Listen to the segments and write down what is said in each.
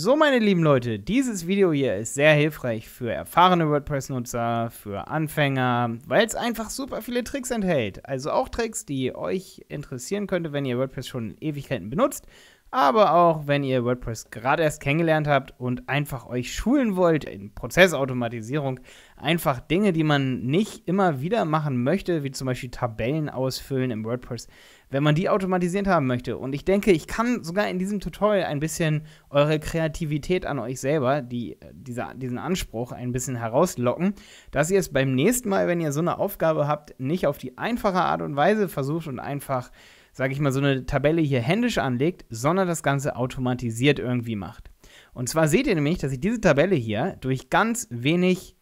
So, meine lieben Leute, dieses Video hier ist sehr hilfreich für erfahrene WordPress-Nutzer, für Anfänger, weil es einfach super viele Tricks enthält. Also auch Tricks, die euch interessieren könnte, wenn ihr WordPress schon Ewigkeiten benutzt, aber auch wenn ihr WordPress gerade erst kennengelernt habt und einfach euch schulen wollt in Prozessautomatisierung, einfach Dinge, die man nicht immer wieder machen möchte, wie zum Beispiel Tabellen ausfüllen im WordPress, wenn man die automatisiert haben möchte. Und ich denke, ich kann sogar in diesem Tutorial ein bisschen eure Kreativität an euch selber, die, dieser, diesen Anspruch ein bisschen herauslocken, dass ihr es beim nächsten Mal, wenn ihr so eine Aufgabe habt, nicht auf die einfache Art und Weise versucht und einfach, sage ich mal, so eine Tabelle hier händisch anlegt, sondern das Ganze automatisiert irgendwie macht. Und zwar seht ihr nämlich, dass ich diese Tabelle hier durch ganz wenig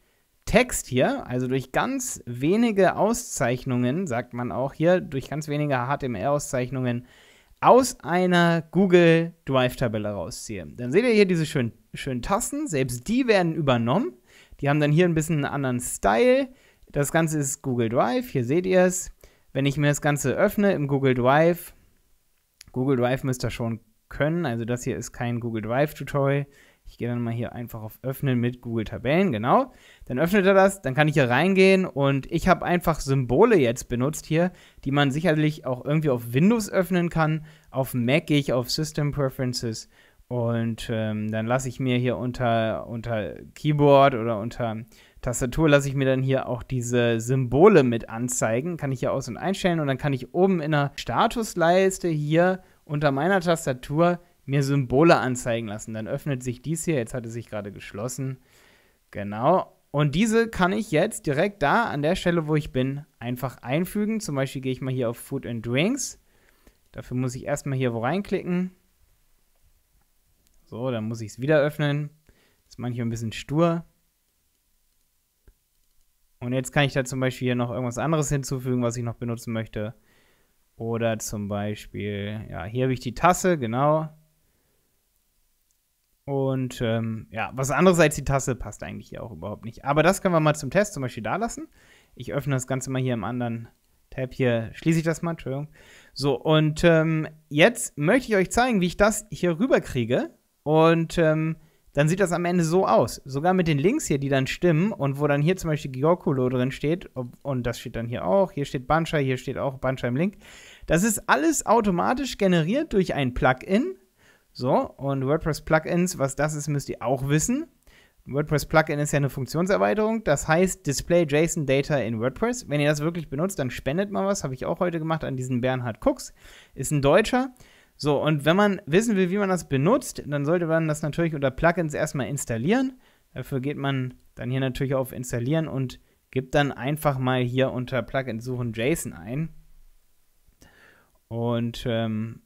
Text hier, also durch ganz wenige Auszeichnungen, sagt man auch hier, durch ganz wenige HTML-Auszeichnungen aus einer Google Drive-Tabelle rausziehe. Dann seht ihr hier diese schönen, schönen Tasten, selbst die werden übernommen. Die haben dann hier ein bisschen einen anderen Style. Das Ganze ist Google Drive, hier seht ihr es. Wenn ich mir das Ganze öffne im Google Drive, Google Drive müsst ihr schon können, also das hier ist kein Google Drive Tutorial, ich gehe dann mal hier einfach auf Öffnen mit Google Tabellen, genau. Dann öffnet er das, dann kann ich hier reingehen und ich habe einfach Symbole jetzt benutzt hier, die man sicherlich auch irgendwie auf Windows öffnen kann. Auf Mac gehe ich auf System Preferences und ähm, dann lasse ich mir hier unter, unter Keyboard oder unter Tastatur lasse ich mir dann hier auch diese Symbole mit anzeigen. Kann ich hier aus- und einstellen und dann kann ich oben in der Statusleiste hier unter meiner Tastatur mir Symbole anzeigen lassen. Dann öffnet sich dies hier, jetzt hat es sich gerade geschlossen. Genau. Und diese kann ich jetzt direkt da an der Stelle, wo ich bin, einfach einfügen. Zum Beispiel gehe ich mal hier auf Food and Drinks. Dafür muss ich erstmal hier wo reinklicken. So, dann muss ich es wieder öffnen. Ist manchmal ein bisschen stur. Und jetzt kann ich da zum Beispiel hier noch irgendwas anderes hinzufügen, was ich noch benutzen möchte. Oder zum Beispiel, ja, hier habe ich die Tasse, genau. Und ähm, ja, was anderes als die Tasse passt eigentlich hier auch überhaupt nicht. Aber das können wir mal zum Test zum Beispiel da lassen. Ich öffne das Ganze mal hier im anderen Tab. Hier schließe ich das mal, Entschuldigung. So, und ähm, jetzt möchte ich euch zeigen, wie ich das hier rüberkriege. Und ähm, dann sieht das am Ende so aus. Sogar mit den Links hier, die dann stimmen und wo dann hier zum Beispiel Giorkulo drin steht. Und das steht dann hier auch. Hier steht Bansha, hier steht auch Bansha im Link. Das ist alles automatisch generiert durch ein Plugin so, und WordPress-Plugins, was das ist, müsst ihr auch wissen. WordPress-Plugin ist ja eine Funktionserweiterung. Das heißt Display JSON Data in WordPress. Wenn ihr das wirklich benutzt, dann spendet mal was. Habe ich auch heute gemacht an diesen Bernhard Cooks. Ist ein Deutscher. So, und wenn man wissen will, wie man das benutzt, dann sollte man das natürlich unter Plugins erstmal installieren. Dafür geht man dann hier natürlich auf Installieren und gibt dann einfach mal hier unter Plugins suchen JSON ein. Und ähm,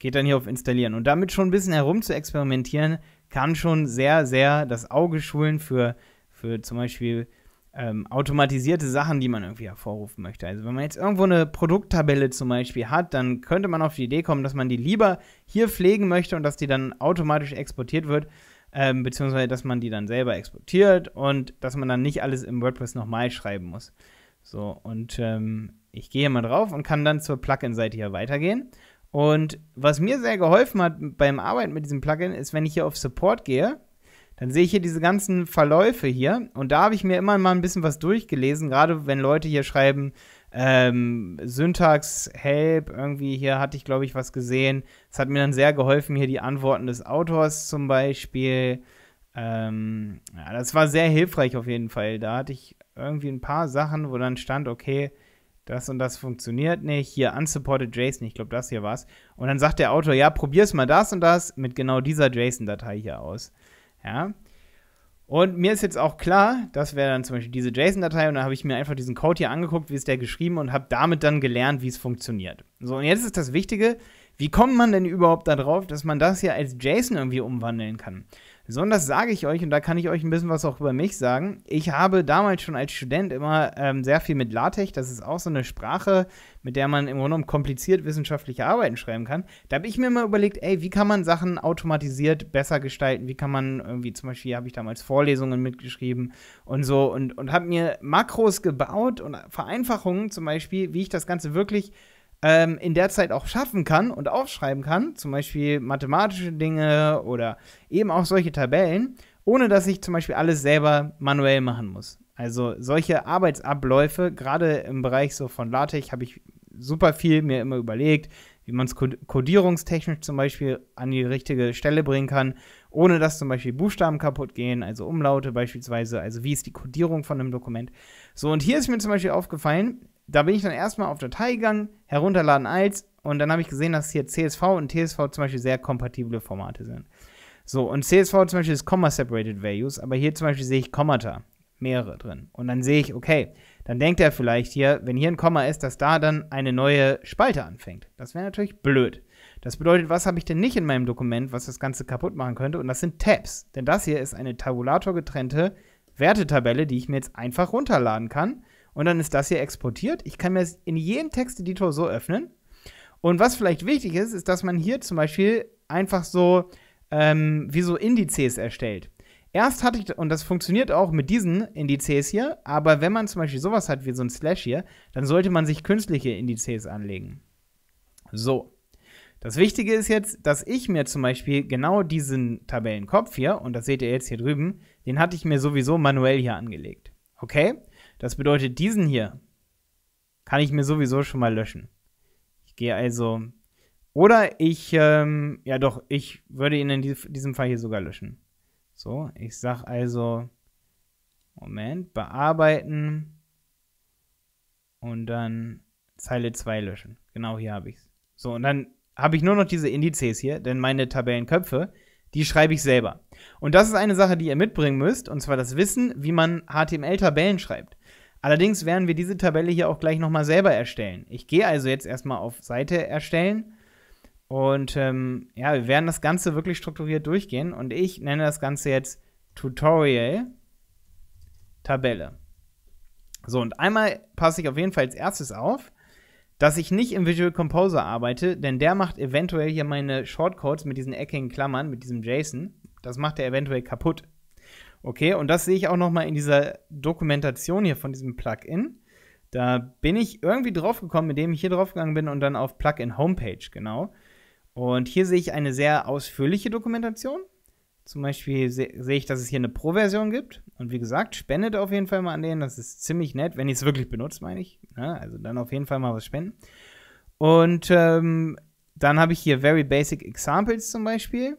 geht dann hier auf Installieren. Und damit schon ein bisschen herum zu experimentieren, kann schon sehr, sehr das Auge schulen für, für zum Beispiel ähm, automatisierte Sachen, die man irgendwie hervorrufen möchte. Also wenn man jetzt irgendwo eine Produkttabelle zum Beispiel hat, dann könnte man auf die Idee kommen, dass man die lieber hier pflegen möchte und dass die dann automatisch exportiert wird, ähm, beziehungsweise dass man die dann selber exportiert und dass man dann nicht alles im WordPress nochmal schreiben muss. So, und ähm, ich gehe hier mal drauf und kann dann zur Plugin-Seite hier weitergehen und was mir sehr geholfen hat beim Arbeiten mit diesem Plugin, ist, wenn ich hier auf Support gehe, dann sehe ich hier diese ganzen Verläufe hier. Und da habe ich mir immer mal ein bisschen was durchgelesen, gerade wenn Leute hier schreiben, ähm, Syntax, Help, irgendwie hier hatte ich, glaube ich, was gesehen. Es hat mir dann sehr geholfen, hier die Antworten des Autors zum Beispiel. Ähm, ja, das war sehr hilfreich auf jeden Fall. Da hatte ich irgendwie ein paar Sachen, wo dann stand, okay, das und das funktioniert nicht, hier unsupported JSON, ich glaube, das hier war's. Und dann sagt der Autor, ja, probier's mal das und das mit genau dieser JSON-Datei hier aus. Ja. Und mir ist jetzt auch klar, das wäre dann zum Beispiel diese JSON-Datei und dann habe ich mir einfach diesen Code hier angeguckt, wie ist der geschrieben und habe damit dann gelernt, wie es funktioniert. So, und jetzt ist das Wichtige, wie kommt man denn überhaupt darauf, dass man das hier als JSON irgendwie umwandeln kann? Besonders sage ich euch, und da kann ich euch ein bisschen was auch über mich sagen, ich habe damals schon als Student immer ähm, sehr viel mit LaTeX, das ist auch so eine Sprache, mit der man im Grunde genommen kompliziert wissenschaftliche Arbeiten schreiben kann. Da habe ich mir mal überlegt, ey, wie kann man Sachen automatisiert besser gestalten? Wie kann man irgendwie, zum Beispiel habe ich damals Vorlesungen mitgeschrieben und so und, und habe mir Makros gebaut und Vereinfachungen zum Beispiel, wie ich das Ganze wirklich ähm, in der Zeit auch schaffen kann und aufschreiben kann, zum Beispiel mathematische Dinge oder eben auch solche Tabellen, ohne dass ich zum Beispiel alles selber manuell machen muss. Also solche Arbeitsabläufe, gerade im Bereich so von LaTeX, habe ich super viel mir immer überlegt, wie man es kodierungstechnisch zum Beispiel an die richtige Stelle bringen kann, ohne dass zum Beispiel Buchstaben kaputt gehen, also Umlaute beispielsweise, also wie ist die Kodierung von einem Dokument. So, und hier ist mir zum Beispiel aufgefallen, da bin ich dann erstmal auf Datei gegangen, herunterladen als und dann habe ich gesehen, dass hier CSV und TSV zum Beispiel sehr kompatible Formate sind. So, und CSV zum Beispiel ist Comma-Separated Values, aber hier zum Beispiel sehe ich Kommata, mehrere drin. Und dann sehe ich, okay, dann denkt er vielleicht hier, wenn hier ein Komma ist, dass da dann eine neue Spalte anfängt. Das wäre natürlich blöd. Das bedeutet, was habe ich denn nicht in meinem Dokument, was das Ganze kaputt machen könnte? Und das sind Tabs. Denn das hier ist eine tabulator getrennte Wertetabelle, die ich mir jetzt einfach runterladen kann und dann ist das hier exportiert. Ich kann mir das in jedem Texteditor so öffnen. Und was vielleicht wichtig ist, ist, dass man hier zum Beispiel einfach so ähm, wie so Indizes erstellt. Erst hatte ich, und das funktioniert auch mit diesen Indizes hier, aber wenn man zum Beispiel sowas hat wie so ein Slash hier, dann sollte man sich künstliche Indizes anlegen. So. Das Wichtige ist jetzt, dass ich mir zum Beispiel genau diesen Tabellenkopf hier, und das seht ihr jetzt hier drüben, den hatte ich mir sowieso manuell hier angelegt. Okay? Das bedeutet, diesen hier kann ich mir sowieso schon mal löschen. Ich gehe also. Oder ich, ähm, ja doch, ich würde ihn in diesem Fall hier sogar löschen. So, ich sage also, Moment, bearbeiten und dann Zeile 2 löschen. Genau hier habe ich es. So, und dann habe ich nur noch diese Indizes hier, denn meine Tabellenköpfe, die schreibe ich selber. Und das ist eine Sache, die ihr mitbringen müsst, und zwar das Wissen, wie man HTML-Tabellen schreibt. Allerdings werden wir diese Tabelle hier auch gleich nochmal selber erstellen. Ich gehe also jetzt erstmal auf Seite erstellen. Und ähm, ja, wir werden das Ganze wirklich strukturiert durchgehen. Und ich nenne das Ganze jetzt Tutorial Tabelle. So, und einmal passe ich auf jeden Fall als erstes auf, dass ich nicht im Visual Composer arbeite, denn der macht eventuell hier meine Shortcodes mit diesen eckigen Klammern, mit diesem JSON. Das macht er eventuell kaputt. Okay, und das sehe ich auch noch mal in dieser Dokumentation hier von diesem Plugin. Da bin ich irgendwie drauf gekommen, indem ich hier drauf gegangen bin und dann auf Plugin Homepage, genau. Und hier sehe ich eine sehr ausführliche Dokumentation. Zum Beispiel se sehe ich, dass es hier eine Pro-Version gibt. Und wie gesagt, spendet auf jeden Fall mal an denen. Das ist ziemlich nett, wenn ihr es wirklich benutzt, meine ich. Ja, ne? also dann auf jeden Fall mal was spenden. Und ähm, dann habe ich hier Very Basic Examples zum Beispiel.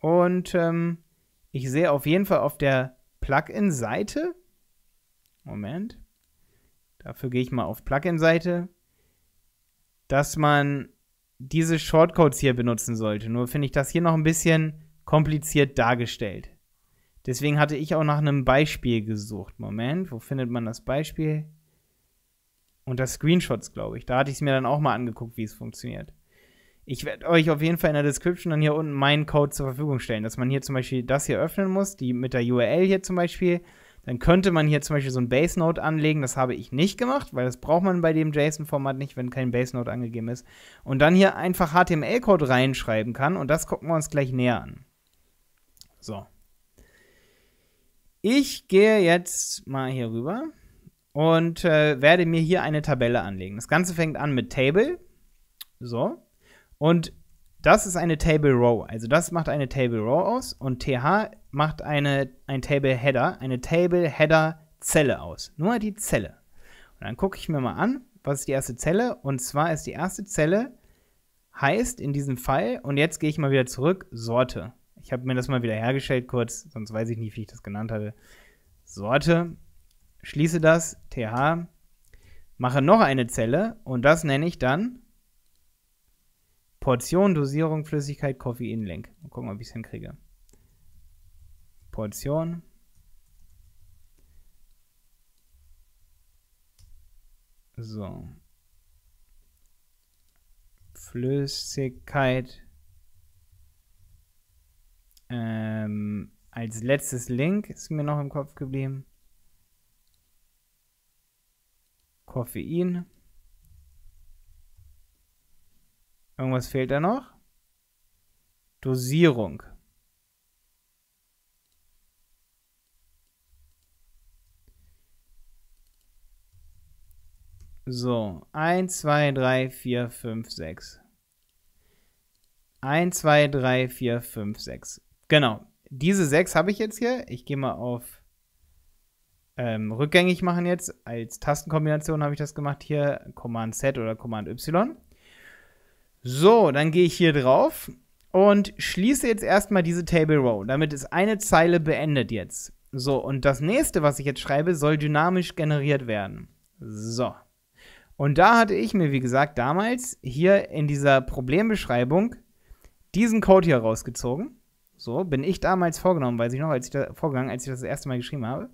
Und ähm, ich sehe auf jeden Fall auf der Plugin-Seite. Moment. Dafür gehe ich mal auf Plugin-Seite. Dass man diese Shortcodes hier benutzen sollte. Nur finde ich das hier noch ein bisschen kompliziert dargestellt. Deswegen hatte ich auch nach einem Beispiel gesucht. Moment, wo findet man das Beispiel? Unter Screenshots, glaube ich. Da hatte ich es mir dann auch mal angeguckt, wie es funktioniert. Ich werde euch auf jeden Fall in der Description dann hier unten meinen Code zur Verfügung stellen, dass man hier zum Beispiel das hier öffnen muss, die mit der URL hier zum Beispiel. Dann könnte man hier zum Beispiel so ein Base Note anlegen. Das habe ich nicht gemacht, weil das braucht man bei dem JSON-Format nicht, wenn kein Base Note angegeben ist. Und dann hier einfach HTML-Code reinschreiben kann und das gucken wir uns gleich näher an. So. Ich gehe jetzt mal hier rüber und äh, werde mir hier eine Tabelle anlegen. Das Ganze fängt an mit Table. So. Und das ist eine Table Row. Also das macht eine Table Row aus und TH macht eine, ein Table Header, eine Table Header Zelle aus. Nur die Zelle. Und dann gucke ich mir mal an, was ist die erste Zelle? Und zwar ist die erste Zelle heißt in diesem Fall, und jetzt gehe ich mal wieder zurück, Sorte. Ich habe mir das mal wieder hergestellt kurz, sonst weiß ich nicht, wie ich das genannt hatte. Sorte, schließe das, th, mache noch eine Zelle und das nenne ich dann Portion, Dosierung, Flüssigkeit, Koffein-Link. Mal gucken, ob ich es hinkriege. Portion. So. Flüssigkeit. Ähm, als letztes Link ist mir noch im Kopf geblieben. Koffein. Irgendwas fehlt da noch? Dosierung. So, 1, 2, 3, 4, 5, 6. 1, 2, 3, 4, 5, 6. Genau. Diese 6 habe ich jetzt hier. Ich gehe mal auf ähm, rückgängig machen jetzt. Als Tastenkombination habe ich das gemacht hier. Command Z oder Command Y. So, dann gehe ich hier drauf und schließe jetzt erstmal diese Table Row. Damit ist eine Zeile beendet jetzt. So, und das nächste, was ich jetzt schreibe, soll dynamisch generiert werden. So. Und da hatte ich mir, wie gesagt, damals hier in dieser Problembeschreibung diesen Code hier rausgezogen. So, bin ich damals vorgenommen, weiß ich noch, als ich da, vorgegangen, als ich das, das erste Mal geschrieben habe.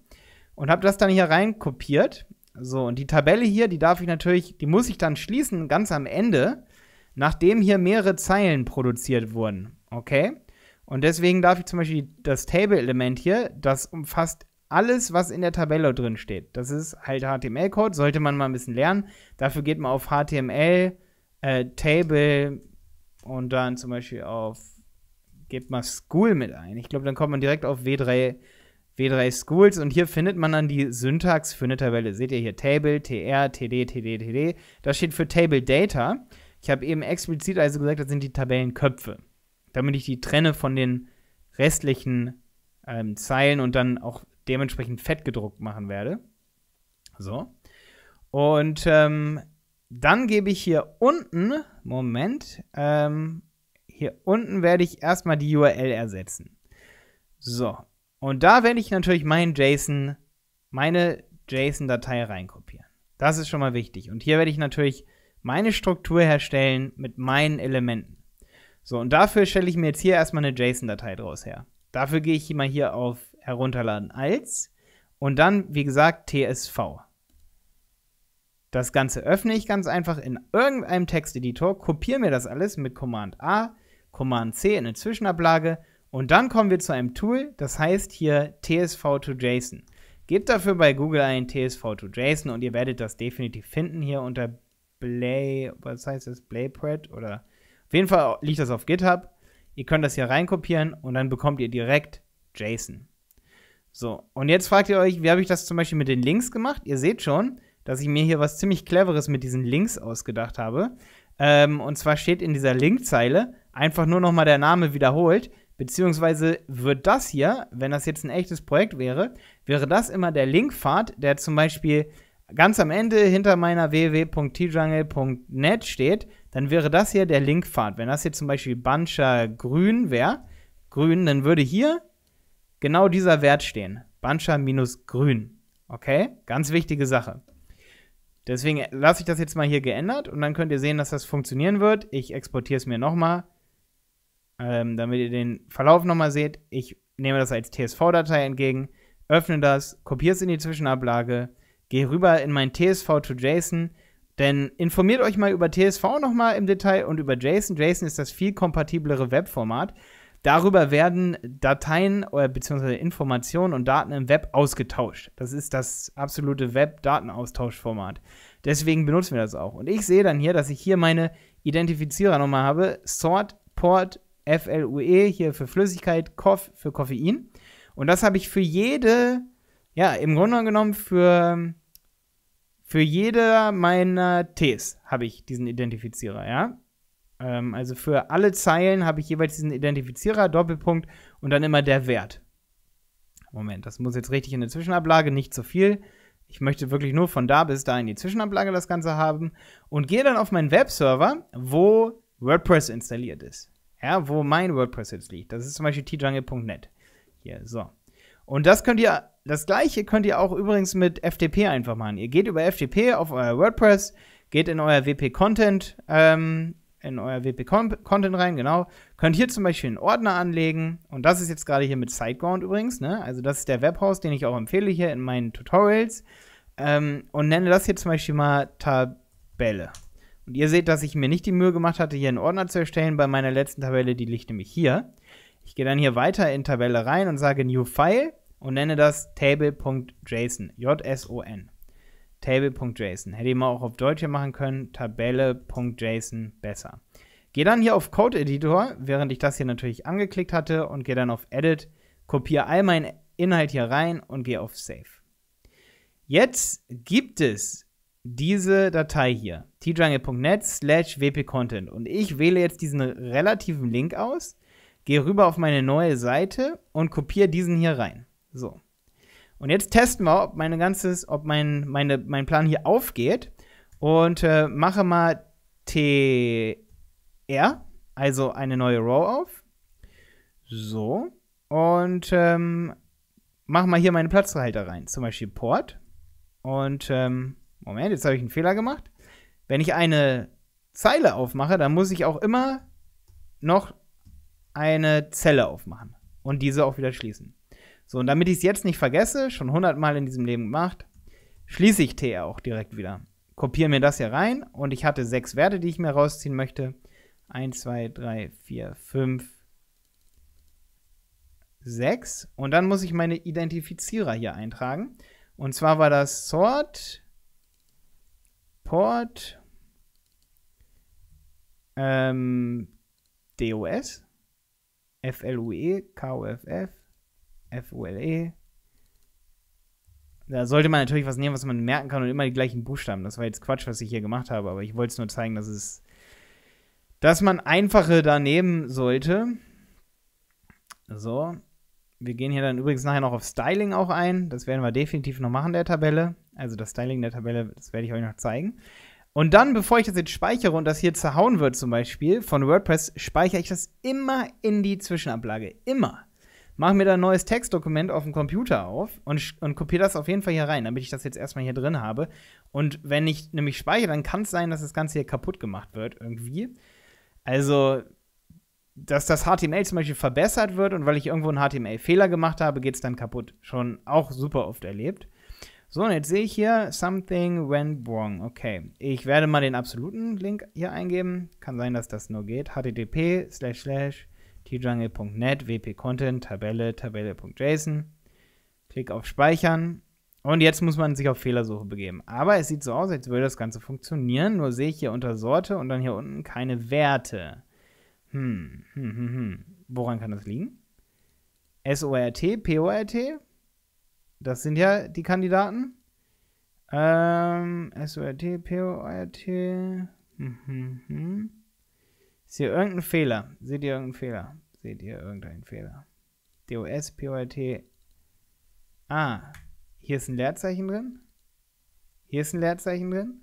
Und habe das dann hier rein kopiert. So, und die Tabelle hier, die darf ich natürlich, die muss ich dann schließen, ganz am Ende, nachdem hier mehrere Zeilen produziert wurden. Okay? Und deswegen darf ich zum Beispiel das Table-Element hier, das umfasst alles, was in der Tabelle drin steht. Das ist halt HTML-Code, sollte man mal ein bisschen lernen. Dafür geht man auf HTML, äh, Table und dann zum Beispiel auf, gebt mal School mit ein. Ich glaube, dann kommt man direkt auf W3, W3 Schools und hier findet man dann die Syntax für eine Tabelle. Seht ihr hier Table, TR, TD, TD, TD. Das steht für Table Data. Ich habe eben explizit also gesagt, das sind die Tabellenköpfe, damit ich die trenne von den restlichen ähm, Zeilen und dann auch dementsprechend fett gedruckt machen werde. So. Und ähm, dann gebe ich hier unten, Moment, ähm, hier unten werde ich erstmal die URL ersetzen. So. Und da werde ich natürlich meinen JSON, meine JSON-Datei reinkopieren. Das ist schon mal wichtig. Und hier werde ich natürlich meine Struktur herstellen mit meinen Elementen. So, und dafür stelle ich mir jetzt hier erstmal eine JSON-Datei draus her. Dafür gehe ich mal hier auf Herunterladen als und dann, wie gesagt, TSV. Das Ganze öffne ich ganz einfach in irgendeinem Texteditor, kopiere mir das alles mit Command A, Command C in eine Zwischenablage und dann kommen wir zu einem Tool, das heißt hier TSV to JSON. Gebt dafür bei Google ein TSV to JSON und ihr werdet das definitiv finden hier unter Display, was heißt das, Playpad oder auf jeden Fall liegt das auf GitHub. Ihr könnt das hier reinkopieren und dann bekommt ihr direkt JSON. So, und jetzt fragt ihr euch, wie habe ich das zum Beispiel mit den Links gemacht? Ihr seht schon, dass ich mir hier was ziemlich Cleveres mit diesen Links ausgedacht habe. Ähm, und zwar steht in dieser Linkzeile einfach nur nochmal der Name wiederholt, beziehungsweise wird das hier, wenn das jetzt ein echtes Projekt wäre, wäre das immer der Linkpfad, der zum Beispiel ganz am Ende hinter meiner www.tjungle.net steht, dann wäre das hier der Linkpfad. Wenn das hier zum Beispiel Buncher grün wäre, grün, dann würde hier genau dieser Wert stehen. Buncher minus grün. Okay? Ganz wichtige Sache. Deswegen lasse ich das jetzt mal hier geändert und dann könnt ihr sehen, dass das funktionieren wird. Ich exportiere es mir nochmal, ähm, damit ihr den Verlauf nochmal seht. Ich nehme das als TSV-Datei entgegen, öffne das, kopiere es in die Zwischenablage, Gehe rüber in mein TSV to JSON, denn informiert euch mal über TSV nochmal im Detail und über JSON. JSON ist das viel kompatiblere Webformat. Darüber werden Dateien oder äh, beziehungsweise Informationen und Daten im Web ausgetauscht. Das ist das absolute Web-Datenaustauschformat. Deswegen benutzen wir das auch. Und ich sehe dann hier, dass ich hier meine Identifizierer nochmal habe. Sort, Port, FLUE hier für Flüssigkeit, Koff für Koffein. Und das habe ich für jede, ja, im Grunde genommen für für jede meiner Ts habe ich diesen Identifizierer, ja? Ähm, also für alle Zeilen habe ich jeweils diesen Identifizierer, Doppelpunkt und dann immer der Wert. Moment, das muss jetzt richtig in der Zwischenablage, nicht zu viel. Ich möchte wirklich nur von da bis da in die Zwischenablage das Ganze haben und gehe dann auf meinen Webserver, wo WordPress installiert ist. Ja, wo mein WordPress jetzt liegt. Das ist zum Beispiel tjungle.net. Hier, so. Und das könnt ihr das gleiche könnt ihr auch übrigens mit FTP einfach machen. Ihr geht über FTP auf euer WordPress, geht in euer WP Content, ähm, in euer WP Content rein, genau. Könnt hier zum Beispiel einen Ordner anlegen und das ist jetzt gerade hier mit Sideground übrigens, ne? Also das ist der Webhaus, den ich auch empfehle hier in meinen Tutorials ähm, und nenne das hier zum Beispiel mal Tabelle. Und ihr seht, dass ich mir nicht die Mühe gemacht hatte, hier einen Ordner zu erstellen. Bei meiner letzten Tabelle, die liegt nämlich hier. Ich gehe dann hier weiter in Tabelle rein und sage New File und nenne das table.json. J-S-O-N. Table.json. Hätte ich mal auch auf Deutsch hier machen können. Tabelle.json besser. Gehe dann hier auf Code Editor, während ich das hier natürlich angeklickt hatte, und gehe dann auf Edit, kopiere all meinen Inhalt hier rein und gehe auf Save. Jetzt gibt es diese Datei hier, tjungle.net slash wp-content. Und ich wähle jetzt diesen relativen Link aus, gehe rüber auf meine neue Seite und kopiere diesen hier rein. So. Und jetzt testen wir, ob, meine ganzes, ob mein, meine, mein Plan hier aufgeht. Und äh, mache mal TR, also eine neue Row auf. So. Und ähm, mache mal hier meine Platzhalter rein. Zum Beispiel Port. Und ähm, Moment, jetzt habe ich einen Fehler gemacht. Wenn ich eine Zeile aufmache, dann muss ich auch immer noch eine Zelle aufmachen und diese auch wieder schließen. So, und damit ich es jetzt nicht vergesse, schon 100 Mal in diesem Leben gemacht, schließe ich TR auch direkt wieder. Kopiere mir das hier rein und ich hatte sechs Werte, die ich mir rausziehen möchte. 1, 2, 3, 4, 5, 6. Und dann muss ich meine Identifizierer hier eintragen. Und zwar war das Sort, Port, ähm, DOS, FLUE, KOFF, F-U-L-E. Da sollte man natürlich was nehmen, was man merken kann und immer die gleichen Buchstaben. Das war jetzt Quatsch, was ich hier gemacht habe, aber ich wollte es nur zeigen, dass es. Dass man einfache da nehmen sollte. So. Wir gehen hier dann übrigens nachher noch auf Styling auch ein. Das werden wir definitiv noch machen, der Tabelle. Also das Styling der Tabelle, das werde ich euch noch zeigen. Und dann, bevor ich das jetzt speichere und das hier zerhauen wird zum Beispiel von WordPress, speichere ich das immer in die Zwischenablage. Immer mache mir da ein neues Textdokument auf dem Computer auf und, und kopiere das auf jeden Fall hier rein, damit ich das jetzt erstmal hier drin habe. Und wenn ich nämlich speichere, dann kann es sein, dass das Ganze hier kaputt gemacht wird irgendwie. Also, dass das HTML zum Beispiel verbessert wird und weil ich irgendwo einen HTML-Fehler gemacht habe, geht es dann kaputt. Schon auch super oft erlebt. So, und jetzt sehe ich hier Something went wrong. Okay, ich werde mal den absoluten Link hier eingeben. Kann sein, dass das nur geht. http slash slash keyjungle.net, wp-content, Tabelle, Tabelle.json. Klick auf Speichern. Und jetzt muss man sich auf Fehlersuche begeben. Aber es sieht so aus, als würde das Ganze funktionieren. Nur sehe ich hier unter Sorte und dann hier unten keine Werte. Hm, hm, hm, hm. Woran kann das liegen? SORT, PORT? Das sind ja die Kandidaten. Ähm, SORT, PORT. Hm, hm, hm. Ist hier irgendein Fehler? Seht ihr irgendeinen Fehler? seht ihr irgendeinen Fehler. DOS, PORT. Ah, hier ist ein Leerzeichen drin. Hier ist ein Leerzeichen drin.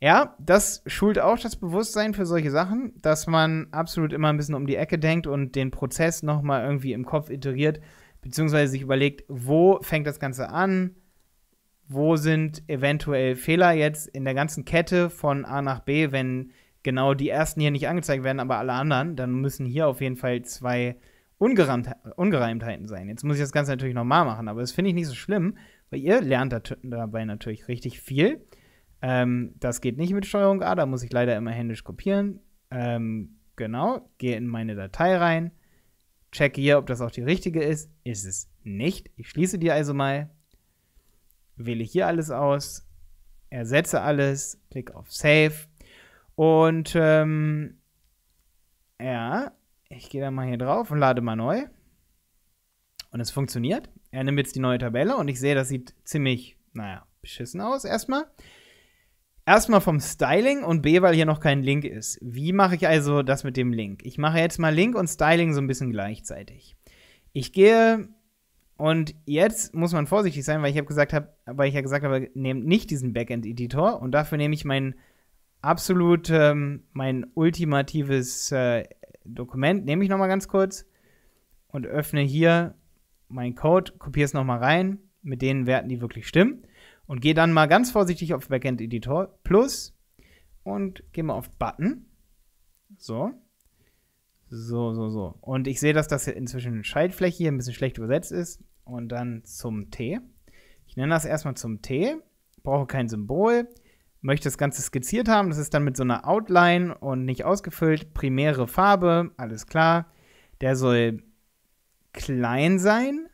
Ja, das schult auch das Bewusstsein für solche Sachen, dass man absolut immer ein bisschen um die Ecke denkt und den Prozess nochmal irgendwie im Kopf iteriert, beziehungsweise sich überlegt, wo fängt das Ganze an, wo sind eventuell Fehler jetzt in der ganzen Kette von A nach B, wenn genau die ersten hier nicht angezeigt werden, aber alle anderen, dann müssen hier auf jeden Fall zwei Ungereimthe Ungereimtheiten sein. Jetzt muss ich das Ganze natürlich normal machen, aber das finde ich nicht so schlimm, weil ihr lernt dabei natürlich richtig viel. Ähm, das geht nicht mit Steuerung A, da muss ich leider immer händisch kopieren. Ähm, genau, gehe in meine Datei rein, checke hier, ob das auch die richtige ist. Ist es nicht. Ich schließe die also mal, wähle hier alles aus, ersetze alles, klicke auf Save und ähm, ja, ich gehe da mal hier drauf und lade mal neu. Und es funktioniert. Er nimmt jetzt die neue Tabelle und ich sehe, das sieht ziemlich, naja, beschissen aus erstmal. Erstmal vom Styling und B, weil hier noch kein Link ist. Wie mache ich also das mit dem Link? Ich mache jetzt mal Link und Styling so ein bisschen gleichzeitig. Ich gehe und jetzt muss man vorsichtig sein, weil ich habe gesagt habe, weil ich ja gesagt habe, nehmt nicht diesen Backend-Editor und dafür nehme ich meinen absolut ähm, mein ultimatives äh, Dokument. Nehme ich nochmal ganz kurz und öffne hier meinen Code, kopiere es nochmal rein mit den Werten, die wirklich stimmen und gehe dann mal ganz vorsichtig auf Backend Editor Plus und gehe mal auf Button. So. So, so, so. Und ich sehe, dass das inzwischen eine Schaltfläche hier ein bisschen schlecht übersetzt ist. Und dann zum T. Ich nenne das erstmal zum T. Brauche kein Symbol möchte das Ganze skizziert haben. Das ist dann mit so einer Outline und nicht ausgefüllt. Primäre Farbe, alles klar. Der soll klein sein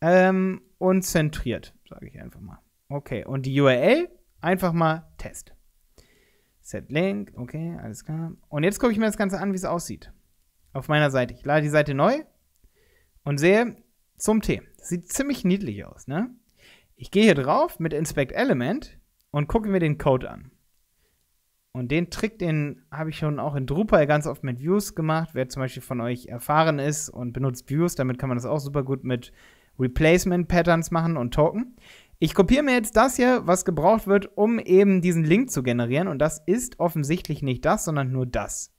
ähm, und zentriert, sage ich einfach mal. Okay, und die URL einfach mal Test. Set Link, okay, alles klar. Und jetzt gucke ich mir das Ganze an, wie es aussieht. Auf meiner Seite. Ich lade die Seite neu und sehe zum T. sieht ziemlich niedlich aus, ne? Ich gehe hier drauf mit Inspect Element und gucke mir den Code an. Und den Trick, den habe ich schon auch in Drupal ganz oft mit Views gemacht. Wer zum Beispiel von euch erfahren ist und benutzt Views, damit kann man das auch super gut mit Replacement Patterns machen und Token. Ich kopiere mir jetzt das hier, was gebraucht wird, um eben diesen Link zu generieren. Und das ist offensichtlich nicht das, sondern nur das.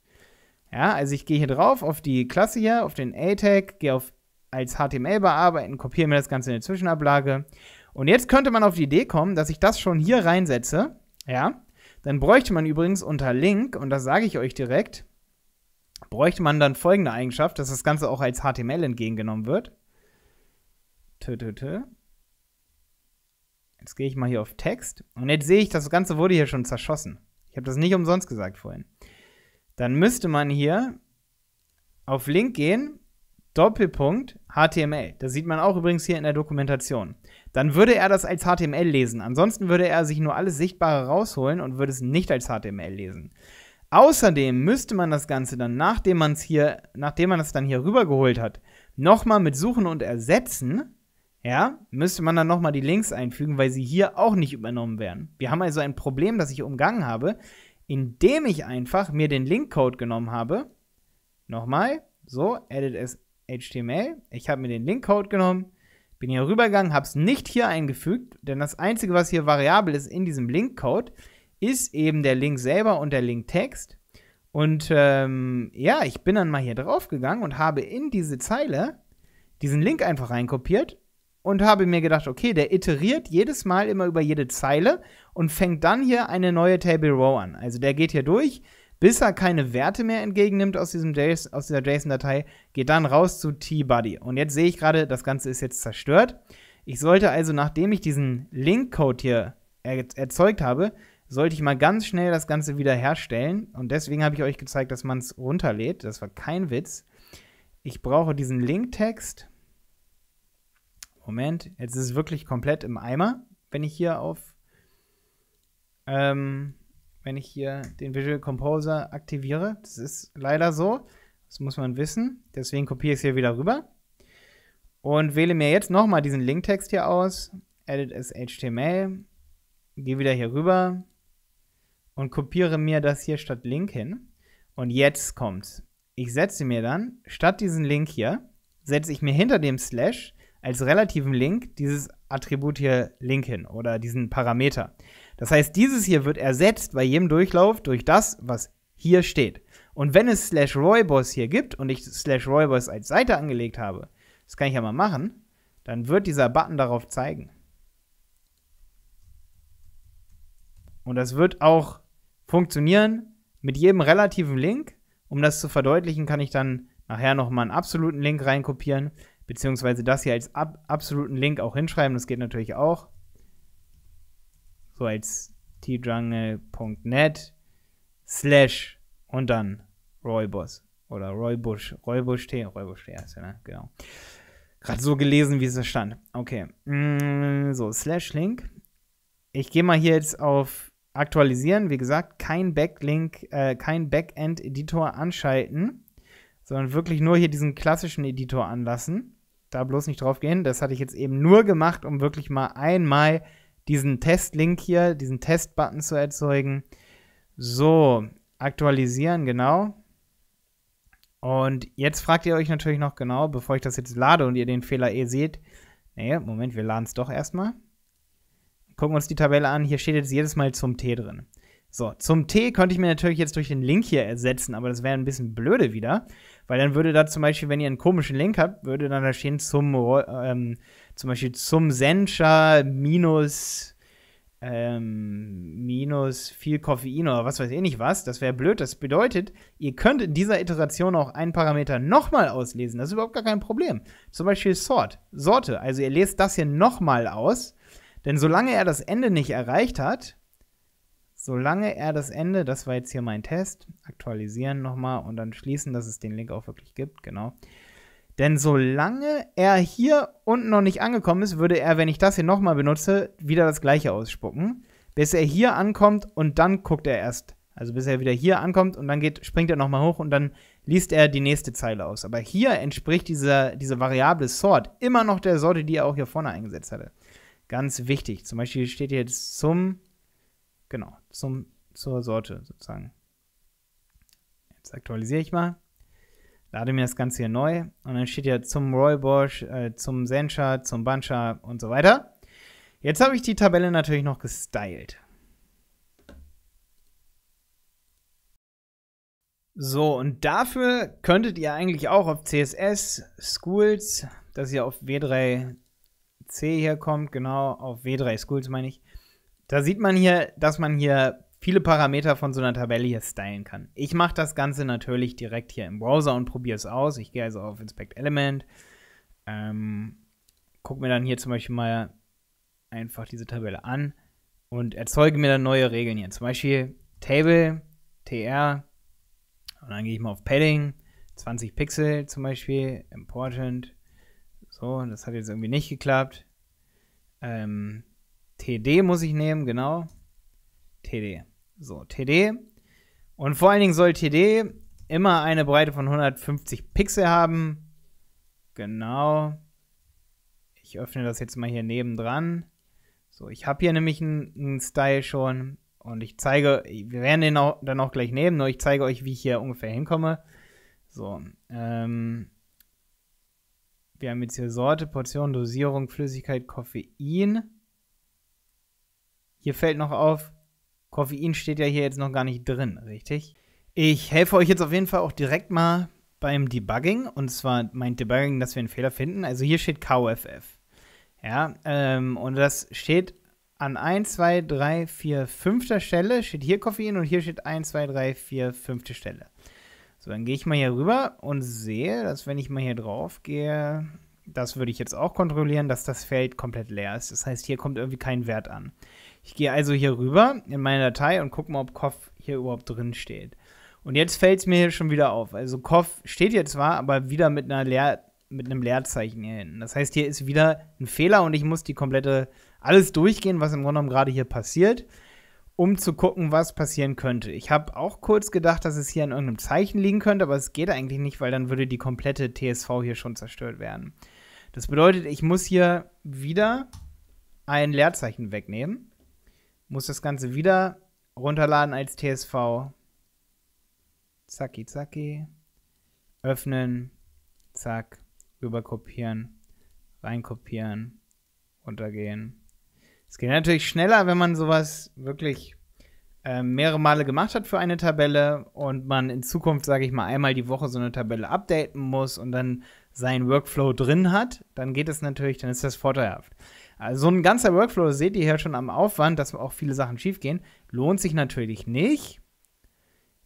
Ja, also ich gehe hier drauf auf die Klasse hier, auf den A-Tag, gehe auf als HTML bearbeiten, kopiere mir das Ganze in der Zwischenablage und jetzt könnte man auf die Idee kommen, dass ich das schon hier reinsetze. Ja, dann bräuchte man übrigens unter Link, und das sage ich euch direkt, bräuchte man dann folgende Eigenschaft, dass das Ganze auch als HTML entgegengenommen wird. Tö, tö, tö. Jetzt gehe ich mal hier auf Text und jetzt sehe ich, das Ganze wurde hier schon zerschossen. Ich habe das nicht umsonst gesagt vorhin. Dann müsste man hier auf Link gehen, Doppelpunkt HTML. Das sieht man auch übrigens hier in der Dokumentation dann würde er das als HTML lesen. Ansonsten würde er sich nur alles Sichtbare rausholen und würde es nicht als HTML lesen. Außerdem müsste man das Ganze dann, nachdem man es hier, nachdem man es dann hier rübergeholt hat, nochmal mit Suchen und Ersetzen, ja, müsste man dann nochmal die Links einfügen, weil sie hier auch nicht übernommen werden. Wir haben also ein Problem, das ich umgangen habe, indem ich einfach mir den Linkcode genommen habe. Nochmal, so, edit as HTML. Ich habe mir den Linkcode genommen, bin hier rübergegangen, habe es nicht hier eingefügt, denn das Einzige, was hier variabel ist in diesem Link-Code, ist eben der Link selber und der Link-Text. Und ähm, ja, ich bin dann mal hier draufgegangen und habe in diese Zeile diesen Link einfach reinkopiert und habe mir gedacht, okay, der iteriert jedes Mal immer über jede Zeile und fängt dann hier eine neue Table Row an. Also der geht hier durch, bis er keine Werte mehr entgegennimmt aus, diesem JSON, aus dieser JSON-Datei, geht dann raus zu T-Buddy. Und jetzt sehe ich gerade, das Ganze ist jetzt zerstört. Ich sollte also, nachdem ich diesen Link-Code hier er erzeugt habe, sollte ich mal ganz schnell das Ganze wieder herstellen. Und deswegen habe ich euch gezeigt, dass man es runterlädt. Das war kein Witz. Ich brauche diesen Link-Text. Moment, jetzt ist es wirklich komplett im Eimer, wenn ich hier auf ähm, wenn ich hier den Visual Composer aktiviere. Das ist leider so. Das muss man wissen. Deswegen kopiere ich es hier wieder rüber. Und wähle mir jetzt nochmal diesen Linktext hier aus. Edit as HTML. Gehe wieder hier rüber. Und kopiere mir das hier statt Link hin. Und jetzt kommt's. Ich setze mir dann statt diesen Link hier, setze ich mir hinter dem Slash als relativen Link dieses Attribut hier Link hin oder diesen Parameter. Das heißt, dieses hier wird ersetzt bei jedem Durchlauf durch das, was hier steht. Und wenn es slash Royboss hier gibt und ich slash Royboss als Seite angelegt habe, das kann ich ja mal machen, dann wird dieser Button darauf zeigen. Und das wird auch funktionieren mit jedem relativen Link. Um das zu verdeutlichen, kann ich dann nachher nochmal einen absoluten Link reinkopieren, beziehungsweise das hier als ab absoluten Link auch hinschreiben, das geht natürlich auch so als tjungle.net slash und dann Roybus oder Roybusch, Roybusch T, Roybusch T heißt ja, ne? genau. Gerade so gelesen, wie es da stand. Okay, mm, so, slash Link. Ich gehe mal hier jetzt auf aktualisieren, wie gesagt, kein Backlink, äh, kein Backend-Editor anschalten, sondern wirklich nur hier diesen klassischen Editor anlassen. Da bloß nicht drauf gehen. Das hatte ich jetzt eben nur gemacht, um wirklich mal einmal diesen Testlink hier, diesen Testbutton zu erzeugen. So, aktualisieren, genau. Und jetzt fragt ihr euch natürlich noch genau, bevor ich das jetzt lade und ihr den Fehler eh seht. Naja, Moment, wir laden es doch erstmal. Gucken uns die Tabelle an. Hier steht jetzt jedes Mal zum T drin. So, zum T könnte ich mir natürlich jetzt durch den Link hier ersetzen, aber das wäre ein bisschen blöde wieder, weil dann würde da zum Beispiel, wenn ihr einen komischen Link habt, würde dann da stehen zum ähm, zum Beispiel zum Sencha minus, ähm, minus viel Koffein oder was weiß ich nicht was. Das wäre blöd. Das bedeutet, ihr könnt in dieser Iteration auch einen Parameter nochmal auslesen. Das ist überhaupt gar kein Problem. Zum Beispiel Sort, Sorte. Also ihr lest das hier nochmal aus. Denn solange er das Ende nicht erreicht hat, solange er das Ende, das war jetzt hier mein Test, aktualisieren nochmal und dann schließen, dass es den Link auch wirklich gibt, genau. Denn solange er hier unten noch nicht angekommen ist, würde er, wenn ich das hier nochmal benutze, wieder das gleiche ausspucken. Bis er hier ankommt und dann guckt er erst. Also bis er wieder hier ankommt und dann geht, springt er nochmal hoch und dann liest er die nächste Zeile aus. Aber hier entspricht dieser, diese Variable Sort immer noch der Sorte, die er auch hier vorne eingesetzt hatte. Ganz wichtig. Zum Beispiel steht hier jetzt zum, genau, zum, zur Sorte sozusagen. Jetzt aktualisiere ich mal lade mir das Ganze hier neu und dann steht ja zum Roy Bosch, äh, zum Sencha, zum Bancha und so weiter. Jetzt habe ich die Tabelle natürlich noch gestylt. So, und dafür könntet ihr eigentlich auch auf CSS, Schools, dass ihr auf W3C hier kommt, genau, auf W3 Schools meine ich. Da sieht man hier, dass man hier viele Parameter von so einer Tabelle hier stylen kann. Ich mache das Ganze natürlich direkt hier im Browser und probiere es aus. Ich gehe also auf Inspect Element, ähm, gucke mir dann hier zum Beispiel mal einfach diese Tabelle an und erzeuge mir dann neue Regeln hier. Zum Beispiel Table, TR und dann gehe ich mal auf Padding, 20 Pixel zum Beispiel, Important. So, das hat jetzt irgendwie nicht geklappt. Ähm, TD muss ich nehmen, genau. TD. So, TD. Und vor allen Dingen soll TD immer eine Breite von 150 Pixel haben. Genau. Ich öffne das jetzt mal hier nebendran. So, ich habe hier nämlich einen, Style schon und ich zeige, wir werden den auch, dann auch gleich nehmen, nur ich zeige euch, wie ich hier ungefähr hinkomme. So, ähm, wir haben jetzt hier Sorte, Portion, Dosierung, Flüssigkeit, Koffein. Hier fällt noch auf, Koffein steht ja hier jetzt noch gar nicht drin, richtig? Ich helfe euch jetzt auf jeden Fall auch direkt mal beim Debugging. Und zwar meint Debugging, dass wir einen Fehler finden. Also hier steht KOFF. Ja, ähm, und das steht an 1, 2, 3, 4, 5. Stelle. Steht hier Koffein und hier steht 1, 2, 3, 4, 5. Stelle. So, dann gehe ich mal hier rüber und sehe, dass wenn ich mal hier drauf gehe, das würde ich jetzt auch kontrollieren, dass das Feld komplett leer ist. Das heißt, hier kommt irgendwie kein Wert an. Ich gehe also hier rüber in meine Datei und gucke mal, ob Koff hier überhaupt drin steht. Und jetzt fällt es mir hier schon wieder auf. Also Koff steht hier zwar, aber wieder mit, einer Leer, mit einem Leerzeichen hier hinten. Das heißt, hier ist wieder ein Fehler und ich muss die komplette, alles durchgehen, was im Grunde genommen gerade hier passiert, um zu gucken, was passieren könnte. Ich habe auch kurz gedacht, dass es hier an irgendeinem Zeichen liegen könnte, aber es geht eigentlich nicht, weil dann würde die komplette TSV hier schon zerstört werden. Das bedeutet, ich muss hier wieder ein Leerzeichen wegnehmen muss das Ganze wieder runterladen als TSV. Zacki, zacki. Öffnen. Zack. Rüberkopieren. Reinkopieren. Runtergehen. Es geht natürlich schneller, wenn man sowas wirklich ähm, mehrere Male gemacht hat für eine Tabelle und man in Zukunft, sage ich mal, einmal die Woche so eine Tabelle updaten muss und dann seinen Workflow drin hat, dann geht es natürlich, dann ist das vorteilhaft. Also so ein ganzer Workflow, seht ihr hier schon am Aufwand, dass auch viele Sachen schiefgehen, lohnt sich natürlich nicht,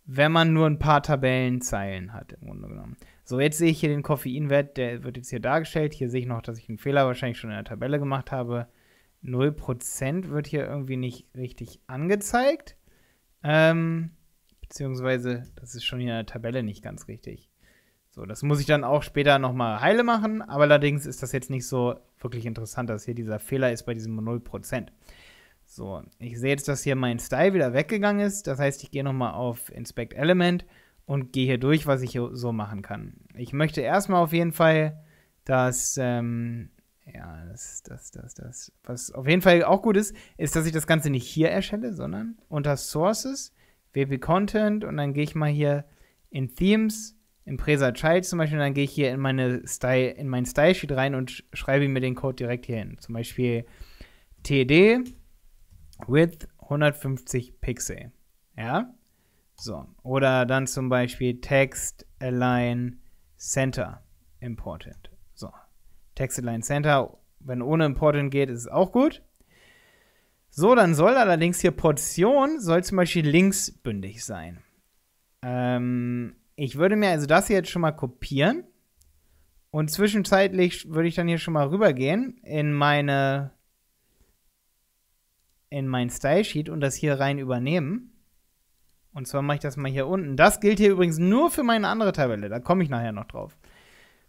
wenn man nur ein paar Tabellenzeilen hat, im Grunde genommen. So, jetzt sehe ich hier den Koffeinwert, der wird jetzt hier dargestellt. Hier sehe ich noch, dass ich einen Fehler wahrscheinlich schon in der Tabelle gemacht habe. 0% wird hier irgendwie nicht richtig angezeigt. Ähm, beziehungsweise, das ist schon hier in der Tabelle nicht ganz richtig. So, das muss ich dann auch später nochmal heile machen, aber allerdings ist das jetzt nicht so wirklich interessant, dass hier dieser Fehler ist bei diesem 0%. So, ich sehe jetzt, dass hier mein Style wieder weggegangen ist, das heißt, ich gehe nochmal auf Inspect Element und gehe hier durch, was ich hier so machen kann. Ich möchte erstmal auf jeden Fall, dass, ähm, ja, das, das, das, das, was auf jeden Fall auch gut ist, ist, dass ich das Ganze nicht hier erstelle, sondern unter Sources, WP Content und dann gehe ich mal hier in Themes, Impresa Child zum Beispiel, dann gehe ich hier in, meine Style, in mein Style Sheet rein und schreibe mir den Code direkt hier hin. Zum Beispiel TD with 150 Pixel. Ja? So. Oder dann zum Beispiel Text Align Center Important. So. Text Align Center, wenn ohne Important geht, ist es auch gut. So, dann soll allerdings hier Portion, soll zum Beispiel linksbündig sein. Ähm, ich würde mir also das jetzt schon mal kopieren. Und zwischenzeitlich würde ich dann hier schon mal rübergehen in meine in mein Style Sheet und das hier rein übernehmen. Und zwar mache ich das mal hier unten. Das gilt hier übrigens nur für meine andere Tabelle. Da komme ich nachher noch drauf.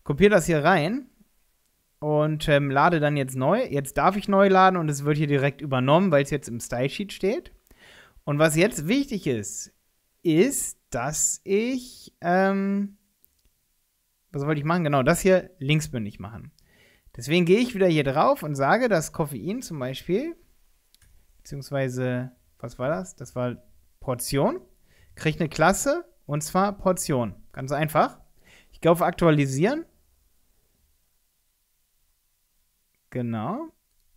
Kopiere das hier rein und ähm, lade dann jetzt neu. Jetzt darf ich neu laden und es wird hier direkt übernommen, weil es jetzt im Style Sheet steht. Und was jetzt wichtig ist, ist, dass ich, ähm, was wollte ich machen? Genau, das hier linksbündig machen. Deswegen gehe ich wieder hier drauf und sage, dass Koffein zum Beispiel, beziehungsweise, was war das? Das war Portion, kriegt eine Klasse und zwar Portion. Ganz einfach. Ich gehe auf Aktualisieren. Genau.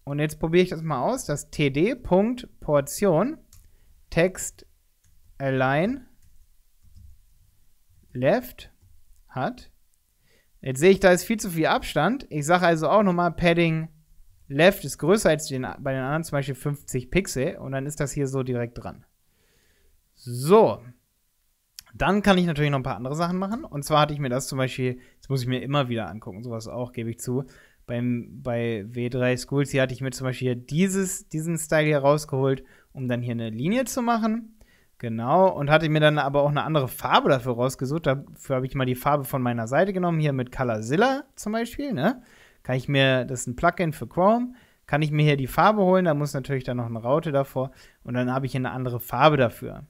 Und jetzt probiere ich das mal aus. dass td.portion Text align left hat. Jetzt sehe ich, da ist viel zu viel Abstand. Ich sage also auch nochmal, Padding left ist größer als den, bei den anderen, zum Beispiel 50 Pixel. Und dann ist das hier so direkt dran. So. Dann kann ich natürlich noch ein paar andere Sachen machen. Und zwar hatte ich mir das zum Beispiel, das muss ich mir immer wieder angucken, sowas auch, gebe ich zu. Beim, bei W3 Schools hier hatte ich mir zum Beispiel dieses, diesen Style hier rausgeholt, um dann hier eine Linie zu machen. Genau, und hatte mir dann aber auch eine andere Farbe dafür rausgesucht. Dafür habe ich mal die Farbe von meiner Seite genommen, hier mit Colorzilla zum Beispiel. Ne? Kann ich mir, das ist ein Plugin für Chrome, kann ich mir hier die Farbe holen, da muss natürlich dann noch eine Raute davor und dann habe ich hier eine andere Farbe dafür.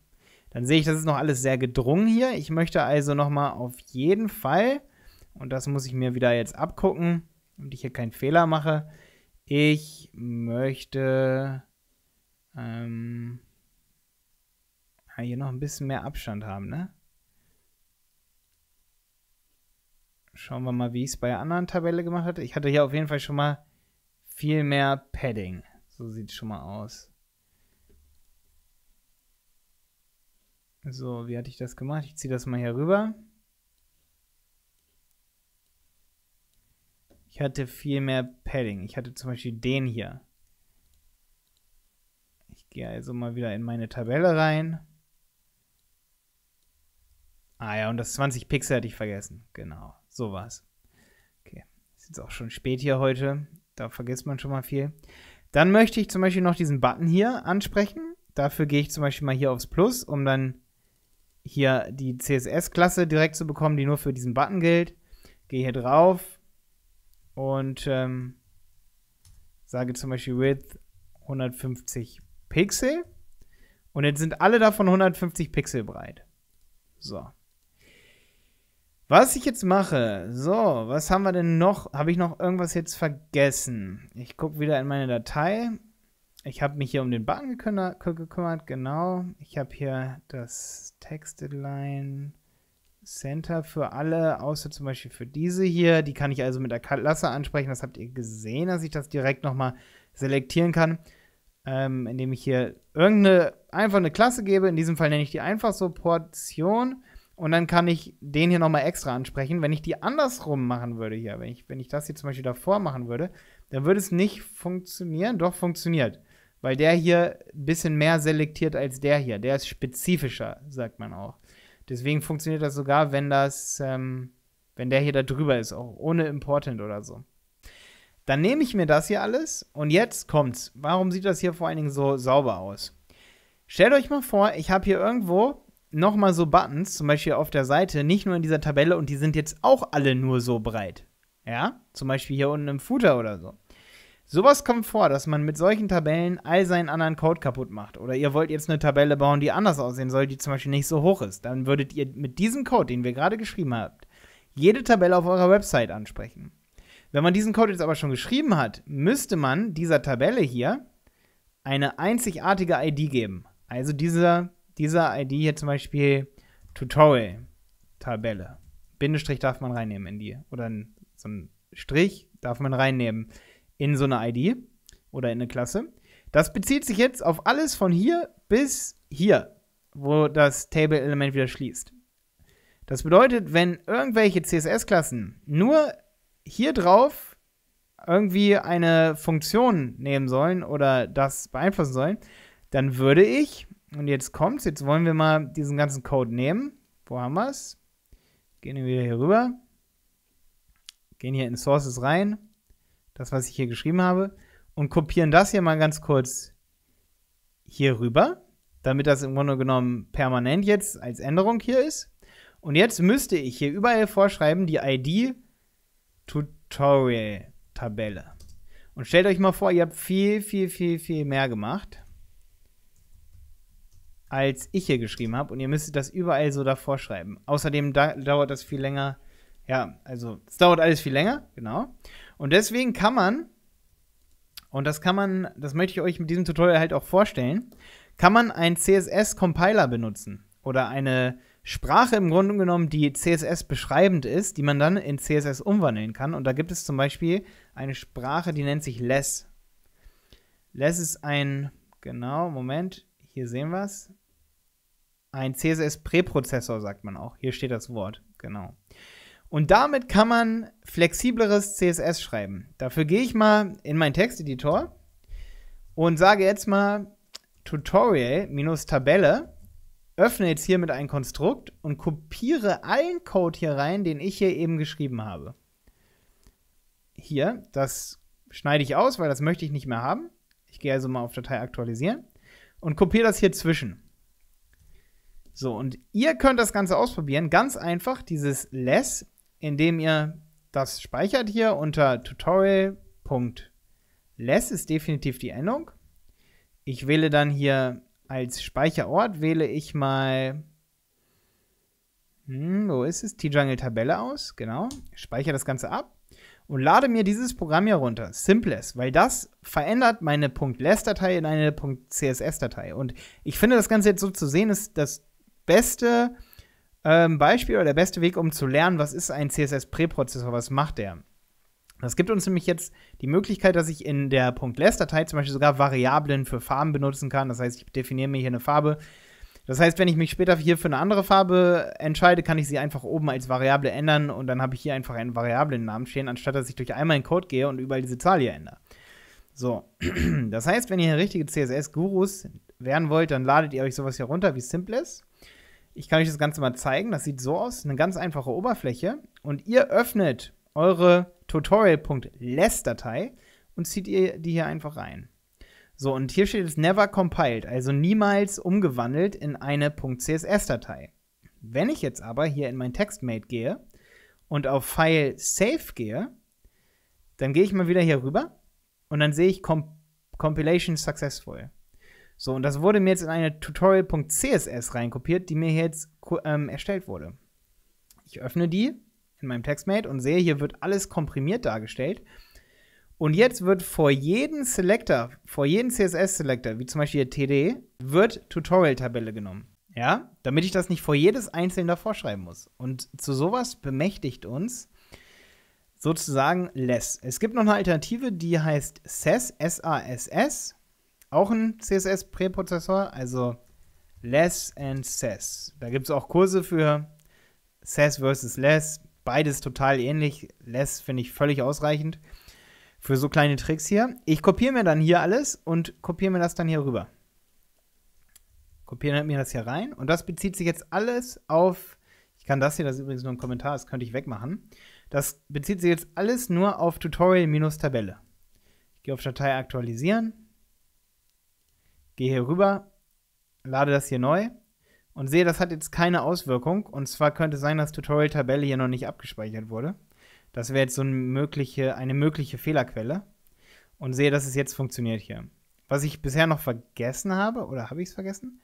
Dann sehe ich, das ist noch alles sehr gedrungen hier. Ich möchte also nochmal auf jeden Fall, und das muss ich mir wieder jetzt abgucken, damit ich hier keinen Fehler mache, ich möchte... Ähm, Ah, hier noch ein bisschen mehr Abstand haben, ne? Schauen wir mal, wie ich es bei der anderen Tabelle gemacht hatte. Ich hatte hier auf jeden Fall schon mal viel mehr Padding. So sieht es schon mal aus. So, wie hatte ich das gemacht? Ich ziehe das mal hier rüber. Ich hatte viel mehr Padding. Ich hatte zum Beispiel den hier. Ich gehe also mal wieder in meine Tabelle rein. Ah ja, und das 20 Pixel hatte ich vergessen. Genau, so war's. Okay, ist jetzt auch schon spät hier heute. Da vergisst man schon mal viel. Dann möchte ich zum Beispiel noch diesen Button hier ansprechen. Dafür gehe ich zum Beispiel mal hier aufs Plus, um dann hier die CSS-Klasse direkt zu bekommen, die nur für diesen Button gilt. Gehe hier drauf und ähm, sage zum Beispiel Width 150 Pixel. Und jetzt sind alle davon 150 Pixel breit. So. Was ich jetzt mache, so, was haben wir denn noch? Habe ich noch irgendwas jetzt vergessen? Ich gucke wieder in meine Datei. Ich habe mich hier um den Button gekümmert, genau. Ich habe hier das Textline Center für alle, außer zum Beispiel für diese hier. Die kann ich also mit der Klasse ansprechen. Das habt ihr gesehen, dass ich das direkt nochmal selektieren kann, ähm, indem ich hier irgendeine, einfach eine Klasse gebe. In diesem Fall nenne ich die einfach so Portion und dann kann ich den hier nochmal extra ansprechen. Wenn ich die andersrum machen würde hier, wenn ich, wenn ich das hier zum Beispiel davor machen würde, dann würde es nicht funktionieren. Doch funktioniert. Weil der hier ein bisschen mehr selektiert als der hier. Der ist spezifischer, sagt man auch. Deswegen funktioniert das sogar, wenn das, ähm, wenn der hier da drüber ist, auch ohne Important oder so. Dann nehme ich mir das hier alles und jetzt kommt's. Warum sieht das hier vor allen Dingen so sauber aus? Stellt euch mal vor, ich habe hier irgendwo nochmal so Buttons, zum Beispiel auf der Seite, nicht nur in dieser Tabelle und die sind jetzt auch alle nur so breit. Ja, zum Beispiel hier unten im Footer oder so. Sowas kommt vor, dass man mit solchen Tabellen all seinen anderen Code kaputt macht. Oder ihr wollt jetzt eine Tabelle bauen, die anders aussehen soll, die zum Beispiel nicht so hoch ist. Dann würdet ihr mit diesem Code, den wir gerade geschrieben habt, jede Tabelle auf eurer Website ansprechen. Wenn man diesen Code jetzt aber schon geschrieben hat, müsste man dieser Tabelle hier eine einzigartige ID geben. Also dieser dieser ID hier zum Beispiel Tutorial-Tabelle. Bindestrich darf man reinnehmen in die. Oder so ein Strich darf man reinnehmen in so eine ID oder in eine Klasse. Das bezieht sich jetzt auf alles von hier bis hier, wo das Table-Element wieder schließt. Das bedeutet, wenn irgendwelche CSS-Klassen nur hier drauf irgendwie eine Funktion nehmen sollen oder das beeinflussen sollen, dann würde ich und jetzt kommt's, jetzt wollen wir mal diesen ganzen Code nehmen. Wo haben wir's? Gehen wir wieder hier rüber. Gehen hier in Sources rein. Das, was ich hier geschrieben habe. Und kopieren das hier mal ganz kurz hier rüber. Damit das im Grunde genommen permanent jetzt als Änderung hier ist. Und jetzt müsste ich hier überall vorschreiben, die ID Tutorial Tabelle. Und stellt euch mal vor, ihr habt viel, viel, viel, viel mehr gemacht als ich hier geschrieben habe. Und ihr müsstet das überall so davor schreiben. Außerdem da dauert das viel länger. Ja, also es dauert alles viel länger, genau. Und deswegen kann man, und das kann man, das möchte ich euch mit diesem Tutorial halt auch vorstellen, kann man einen CSS-Compiler benutzen oder eine Sprache im Grunde genommen, die CSS beschreibend ist, die man dann in CSS umwandeln kann. Und da gibt es zum Beispiel eine Sprache, die nennt sich Less. Less ist ein, genau, Moment, hier sehen wir es. Ein CSS-Präprozessor sagt man auch. Hier steht das Wort, genau. Und damit kann man flexibleres CSS schreiben. Dafür gehe ich mal in meinen Texteditor und sage jetzt mal Tutorial-Tabelle, öffne jetzt hiermit ein Konstrukt und kopiere allen Code hier rein, den ich hier eben geschrieben habe. Hier, das schneide ich aus, weil das möchte ich nicht mehr haben. Ich gehe also mal auf Datei aktualisieren und kopiere das hier zwischen. So, und ihr könnt das Ganze ausprobieren. Ganz einfach, dieses less, indem ihr das speichert hier unter tutorial.less ist definitiv die Endung. Ich wähle dann hier als Speicherort, wähle ich mal, hm, wo ist es, T-Jungle-Tabelle aus, genau, ich speichere das Ganze ab und lade mir dieses Programm hier runter, Simples, e weil das verändert meine less datei in eine .css-Datei und ich finde das Ganze jetzt so zu sehen, ist, dass beste ähm, Beispiel oder der beste Weg, um zu lernen, was ist ein CSS-Präprozessor, was macht der? Das gibt uns nämlich jetzt die Möglichkeit, dass ich in der .less-Datei zum Beispiel sogar Variablen für Farben benutzen kann. Das heißt, ich definiere mir hier eine Farbe. Das heißt, wenn ich mich später hier für eine andere Farbe entscheide, kann ich sie einfach oben als Variable ändern und dann habe ich hier einfach einen Variablen-Namen stehen, anstatt dass ich durch einmal in Code gehe und überall diese Zahl hier ändere. So, das heißt, wenn ihr richtige CSS-Gurus werden wollt, dann ladet ihr euch sowas hier runter wie Simples. Ich kann euch das Ganze mal zeigen. Das sieht so aus. Eine ganz einfache Oberfläche. Und ihr öffnet eure tutorial.less-Datei und zieht ihr die hier einfach rein. So, und hier steht es never compiled, also niemals umgewandelt in eine .css-Datei. Wenn ich jetzt aber hier in mein TextMate gehe und auf File Save gehe, dann gehe ich mal wieder hier rüber und dann sehe ich Com Compilation Successful. So, und das wurde mir jetzt in eine Tutorial.css reinkopiert, die mir jetzt ähm, erstellt wurde. Ich öffne die in meinem TextMate und sehe, hier wird alles komprimiert dargestellt. Und jetzt wird vor jedem Selector, vor jedem CSS-Selector, wie zum Beispiel hier TD, wird Tutorial-Tabelle genommen. Ja, damit ich das nicht vor jedes Einzelne davor schreiben muss. Und zu sowas bemächtigt uns sozusagen less. Es gibt noch eine Alternative, die heißt SASS, S-A-S-S, auch ein CSS-Präprozessor, also Less and Sass. Da gibt es auch Kurse für Sass versus Less. Beides total ähnlich. Less finde ich völlig ausreichend für so kleine Tricks hier. Ich kopiere mir dann hier alles und kopiere mir das dann hier rüber. Kopiere mir das hier rein und das bezieht sich jetzt alles auf. Ich kann das hier, das ist übrigens nur ein Kommentar, das könnte ich wegmachen. Das bezieht sich jetzt alles nur auf Tutorial-Tabelle. Ich gehe auf Datei aktualisieren gehe hier rüber, lade das hier neu und sehe, das hat jetzt keine Auswirkung. Und zwar könnte sein, dass Tutorial-Tabelle hier noch nicht abgespeichert wurde. Das wäre jetzt so eine mögliche, eine mögliche Fehlerquelle. Und sehe, dass es jetzt funktioniert hier. Was ich bisher noch vergessen habe, oder habe ich es vergessen?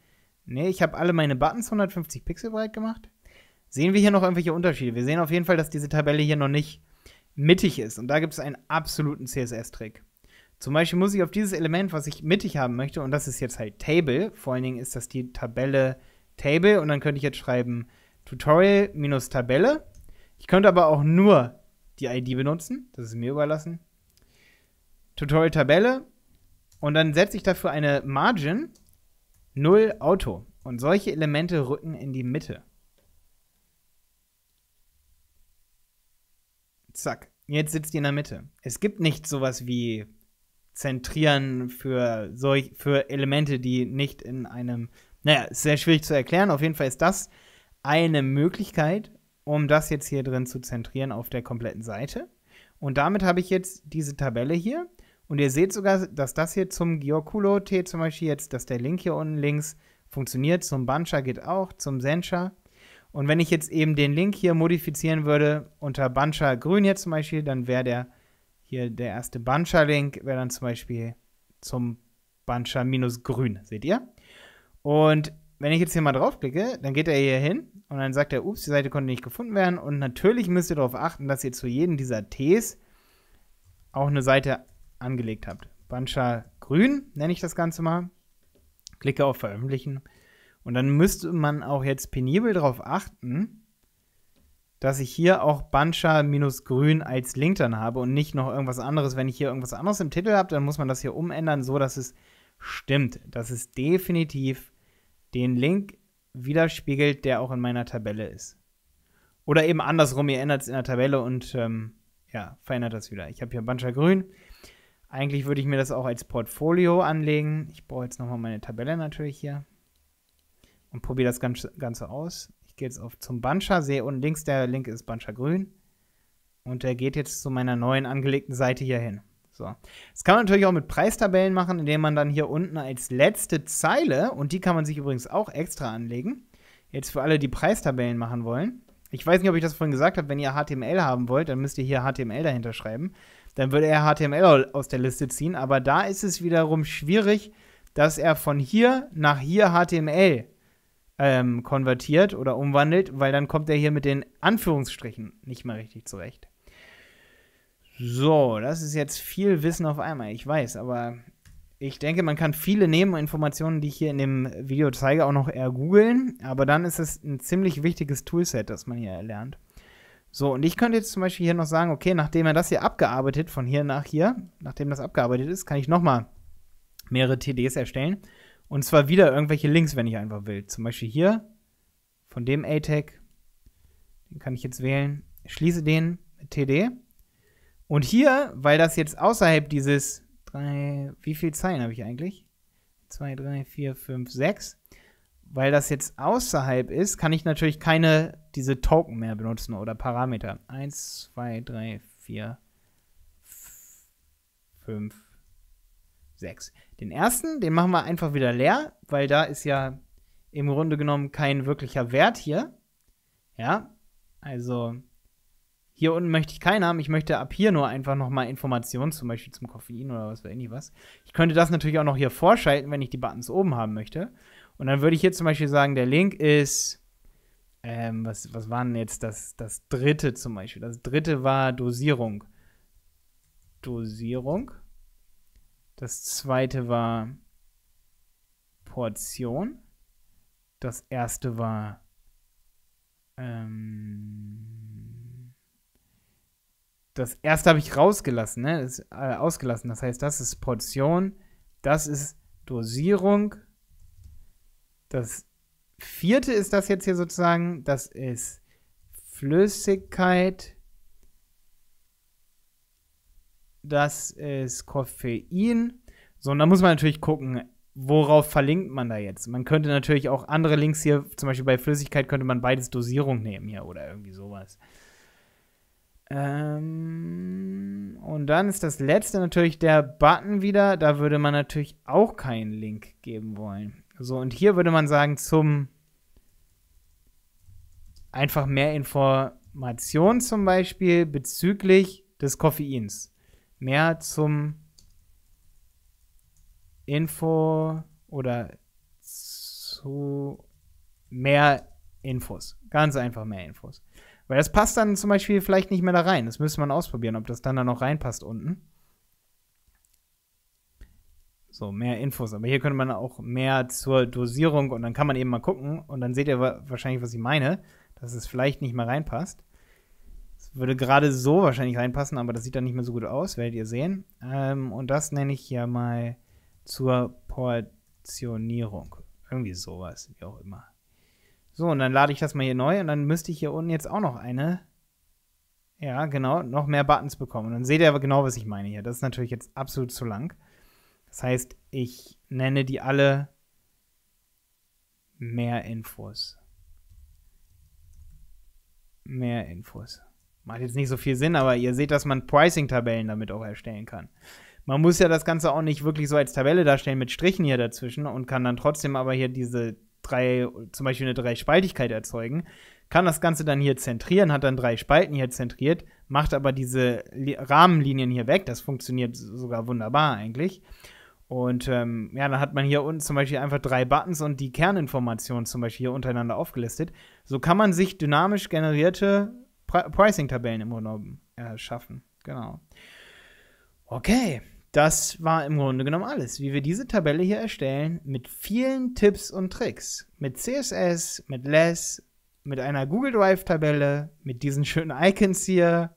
Ne, ich habe alle meine Buttons 150 Pixel breit gemacht. Sehen wir hier noch irgendwelche Unterschiede? Wir sehen auf jeden Fall, dass diese Tabelle hier noch nicht mittig ist. Und da gibt es einen absoluten CSS-Trick. Zum Beispiel muss ich auf dieses Element, was ich mittig haben möchte, und das ist jetzt halt Table, vor allen Dingen ist das die Tabelle Table, und dann könnte ich jetzt schreiben Tutorial-Tabelle. Ich könnte aber auch nur die ID benutzen, das ist mir überlassen. Tutorial-Tabelle, und dann setze ich dafür eine Margin 0 Auto. Und solche Elemente rücken in die Mitte. Zack. Jetzt sitzt die in der Mitte. Es gibt nicht sowas wie zentrieren für, solch, für Elemente, die nicht in einem. Naja, ist sehr schwierig zu erklären. Auf jeden Fall ist das eine Möglichkeit, um das jetzt hier drin zu zentrieren auf der kompletten Seite. Und damit habe ich jetzt diese Tabelle hier. Und ihr seht sogar, dass das hier zum Gioculo-T zum Beispiel jetzt, dass der Link hier unten links funktioniert. Zum Buncher geht auch, zum Sencha. Und wenn ich jetzt eben den Link hier modifizieren würde, unter Buncher grün jetzt zum Beispiel, dann wäre der hier der erste Buncher-Link wäre dann zum Beispiel zum Buncher minus grün, seht ihr? Und wenn ich jetzt hier mal draufklicke, dann geht er hier hin und dann sagt er, ups, die Seite konnte nicht gefunden werden. Und natürlich müsst ihr darauf achten, dass ihr zu jedem dieser Ts auch eine Seite angelegt habt. Buncher grün nenne ich das Ganze mal. Klicke auf Veröffentlichen. Und dann müsste man auch jetzt penibel darauf achten, dass ich hier auch bansha minus Grün als Link dann habe und nicht noch irgendwas anderes. Wenn ich hier irgendwas anderes im Titel habe, dann muss man das hier umändern, so dass es stimmt, dass es definitiv den Link widerspiegelt, der auch in meiner Tabelle ist. Oder eben andersrum, ihr ändert es in der Tabelle und ähm, ja, verändert das wieder. Ich habe hier Bansha Grün. Eigentlich würde ich mir das auch als Portfolio anlegen. Ich brauche jetzt nochmal meine Tabelle natürlich hier und probiere das Ganze aus. Ich gehe jetzt auf zum Buncher, sehe unten links, der linke ist Buncher Grün. Und der geht jetzt zu meiner neuen angelegten Seite hier hin. So. Das kann man natürlich auch mit Preistabellen machen, indem man dann hier unten als letzte Zeile, und die kann man sich übrigens auch extra anlegen, jetzt für alle, die Preistabellen machen wollen. Ich weiß nicht, ob ich das vorhin gesagt habe, wenn ihr HTML haben wollt, dann müsst ihr hier HTML dahinter schreiben. Dann würde er HTML aus der Liste ziehen, aber da ist es wiederum schwierig, dass er von hier nach hier HTML ähm, konvertiert oder umwandelt, weil dann kommt er hier mit den Anführungsstrichen nicht mal richtig zurecht. So, das ist jetzt viel Wissen auf einmal, ich weiß, aber ich denke, man kann viele Nebeninformationen, die ich hier in dem Video zeige, auch noch eher googeln, aber dann ist es ein ziemlich wichtiges Toolset, das man hier erlernt. So, und ich könnte jetzt zum Beispiel hier noch sagen, okay, nachdem er das hier abgearbeitet, von hier nach hier, nachdem das abgearbeitet ist, kann ich nochmal mehrere TDs erstellen. Und zwar wieder irgendwelche Links, wenn ich einfach will. Zum Beispiel hier von dem A-Tag. Den kann ich jetzt wählen. Ich Schließe den mit TD. Und hier, weil das jetzt außerhalb dieses drei, wie viele Zeilen habe ich eigentlich? 2, 3, 4, 5, 6. Weil das jetzt außerhalb ist, kann ich natürlich keine diese Token mehr benutzen oder Parameter. 1, 2, 3, 4, 5, 6. Den ersten, den machen wir einfach wieder leer, weil da ist ja im Grunde genommen kein wirklicher Wert hier. Ja, also hier unten möchte ich keinen haben. Ich möchte ab hier nur einfach nochmal Informationen, zum Beispiel zum Koffein oder was weiß ich was. Ich könnte das natürlich auch noch hier vorschalten, wenn ich die Buttons oben haben möchte. Und dann würde ich hier zum Beispiel sagen, der Link ist, ähm, was, was war denn jetzt das, das dritte zum Beispiel? Das dritte war Dosierung. Dosierung. Das zweite war Portion. Das erste war ähm, das erste habe ich rausgelassen, ne? Das, äh, ausgelassen. Das heißt, das ist Portion, das ist Dosierung. Das vierte ist das jetzt hier sozusagen, das ist Flüssigkeit. das ist Koffein. So, und da muss man natürlich gucken, worauf verlinkt man da jetzt? Man könnte natürlich auch andere Links hier, zum Beispiel bei Flüssigkeit könnte man beides Dosierung nehmen hier oder irgendwie sowas. Ähm, und dann ist das letzte natürlich der Button wieder. Da würde man natürlich auch keinen Link geben wollen. So, und hier würde man sagen, zum einfach mehr Informationen zum Beispiel bezüglich des Koffeins mehr zum Info oder zu mehr Infos. Ganz einfach mehr Infos. Weil das passt dann zum Beispiel vielleicht nicht mehr da rein. Das müsste man ausprobieren, ob das dann da noch reinpasst unten. So, mehr Infos. Aber hier könnte man auch mehr zur Dosierung und dann kann man eben mal gucken und dann seht ihr wahrscheinlich, was ich meine, dass es vielleicht nicht mehr reinpasst würde gerade so wahrscheinlich reinpassen, aber das sieht dann nicht mehr so gut aus, werdet ihr sehen. Ähm, und das nenne ich ja mal zur Portionierung. Irgendwie sowas, wie auch immer. So, und dann lade ich das mal hier neu und dann müsste ich hier unten jetzt auch noch eine. Ja, genau, noch mehr Buttons bekommen. Und dann seht ihr aber genau, was ich meine hier. Das ist natürlich jetzt absolut zu lang. Das heißt, ich nenne die alle mehr Infos. Mehr Infos. Macht jetzt nicht so viel Sinn, aber ihr seht, dass man Pricing-Tabellen damit auch erstellen kann. Man muss ja das Ganze auch nicht wirklich so als Tabelle darstellen mit Strichen hier dazwischen und kann dann trotzdem aber hier diese drei, zum Beispiel eine Dreispaltigkeit erzeugen, kann das Ganze dann hier zentrieren, hat dann drei Spalten hier zentriert, macht aber diese Rahmenlinien hier weg. Das funktioniert sogar wunderbar eigentlich. Und ähm, ja, dann hat man hier unten zum Beispiel einfach drei Buttons und die Kerninformationen zum Beispiel hier untereinander aufgelistet. So kann man sich dynamisch generierte Pricing-Tabellen im Grunde genommen äh, Genau. Okay, das war im Grunde genommen alles, wie wir diese Tabelle hier erstellen, mit vielen Tipps und Tricks. Mit CSS, mit Less, mit einer Google Drive-Tabelle, mit diesen schönen Icons hier,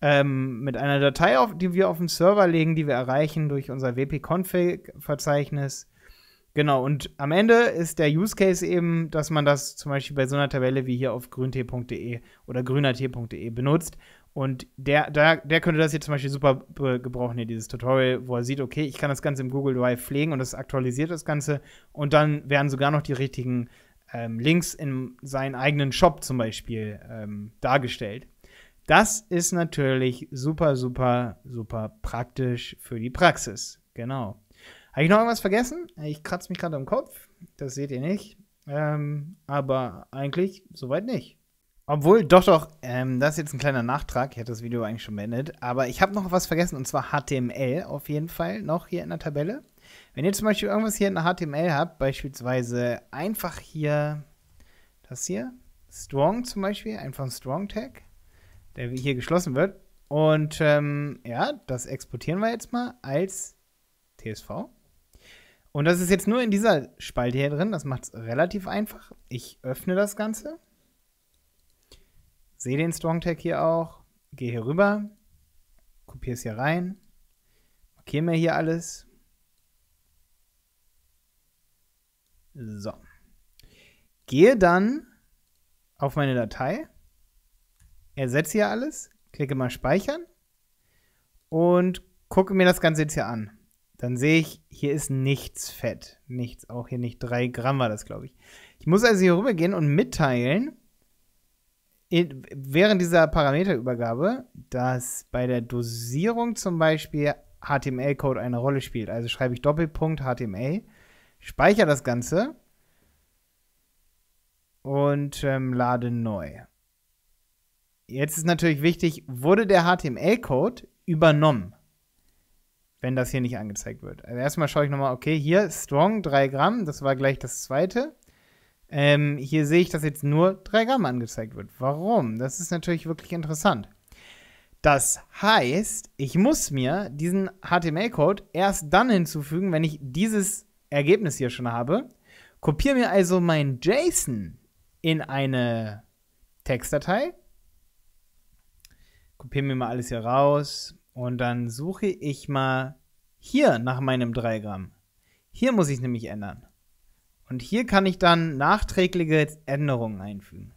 ähm, mit einer Datei, auf, die wir auf den Server legen, die wir erreichen durch unser wp-config-Verzeichnis Genau, und am Ende ist der Use Case eben, dass man das zum Beispiel bei so einer Tabelle wie hier auf grüntee.de oder grünertee.de benutzt. Und der, der, der könnte das hier zum Beispiel super gebrauchen, hier dieses Tutorial, wo er sieht, okay, ich kann das Ganze im Google Drive pflegen und das aktualisiert das Ganze. Und dann werden sogar noch die richtigen ähm, Links in seinen eigenen Shop zum Beispiel ähm, dargestellt. Das ist natürlich super, super, super praktisch für die Praxis. Genau. Habe ich noch irgendwas vergessen? Ich kratze mich gerade am Kopf. Das seht ihr nicht. Ähm, aber eigentlich soweit nicht. Obwohl, doch, doch, ähm, das ist jetzt ein kleiner Nachtrag. Ich hatte das Video eigentlich schon beendet. Aber ich habe noch was vergessen und zwar HTML auf jeden Fall noch hier in der Tabelle. Wenn ihr zum Beispiel irgendwas hier in der HTML habt, beispielsweise einfach hier das hier, Strong zum Beispiel, einfach ein Strong-Tag, der hier geschlossen wird. Und ähm, ja, das exportieren wir jetzt mal als TSV. Und das ist jetzt nur in dieser Spalte hier drin. Das macht es relativ einfach. Ich öffne das Ganze. Sehe den Strong Tag hier auch. Gehe hier rüber. Kopiere es hier rein. Markiere mir hier alles. So. Gehe dann auf meine Datei. Ersetze hier alles. Klicke mal Speichern. Und gucke mir das Ganze jetzt hier an. Dann sehe ich, hier ist nichts Fett. Nichts, auch hier nicht 3 Gramm war das, glaube ich. Ich muss also hier rübergehen und mitteilen, während dieser Parameterübergabe, dass bei der Dosierung zum Beispiel HTML-Code eine Rolle spielt. Also schreibe ich Doppelpunkt HTML, speichere das Ganze und ähm, lade neu. Jetzt ist natürlich wichtig, wurde der HTML-Code übernommen? wenn das hier nicht angezeigt wird. Also erstmal schaue ich nochmal, okay, hier Strong 3 Gramm, das war gleich das zweite. Ähm, hier sehe ich, dass jetzt nur 3 Gramm angezeigt wird. Warum? Das ist natürlich wirklich interessant. Das heißt, ich muss mir diesen HTML-Code erst dann hinzufügen, wenn ich dieses Ergebnis hier schon habe. Kopiere mir also mein JSON in eine Textdatei. Kopiere mir mal alles hier raus. Und dann suche ich mal hier nach meinem 3 Gramm. Hier muss ich es nämlich ändern. Und hier kann ich dann nachträgliche Änderungen einfügen.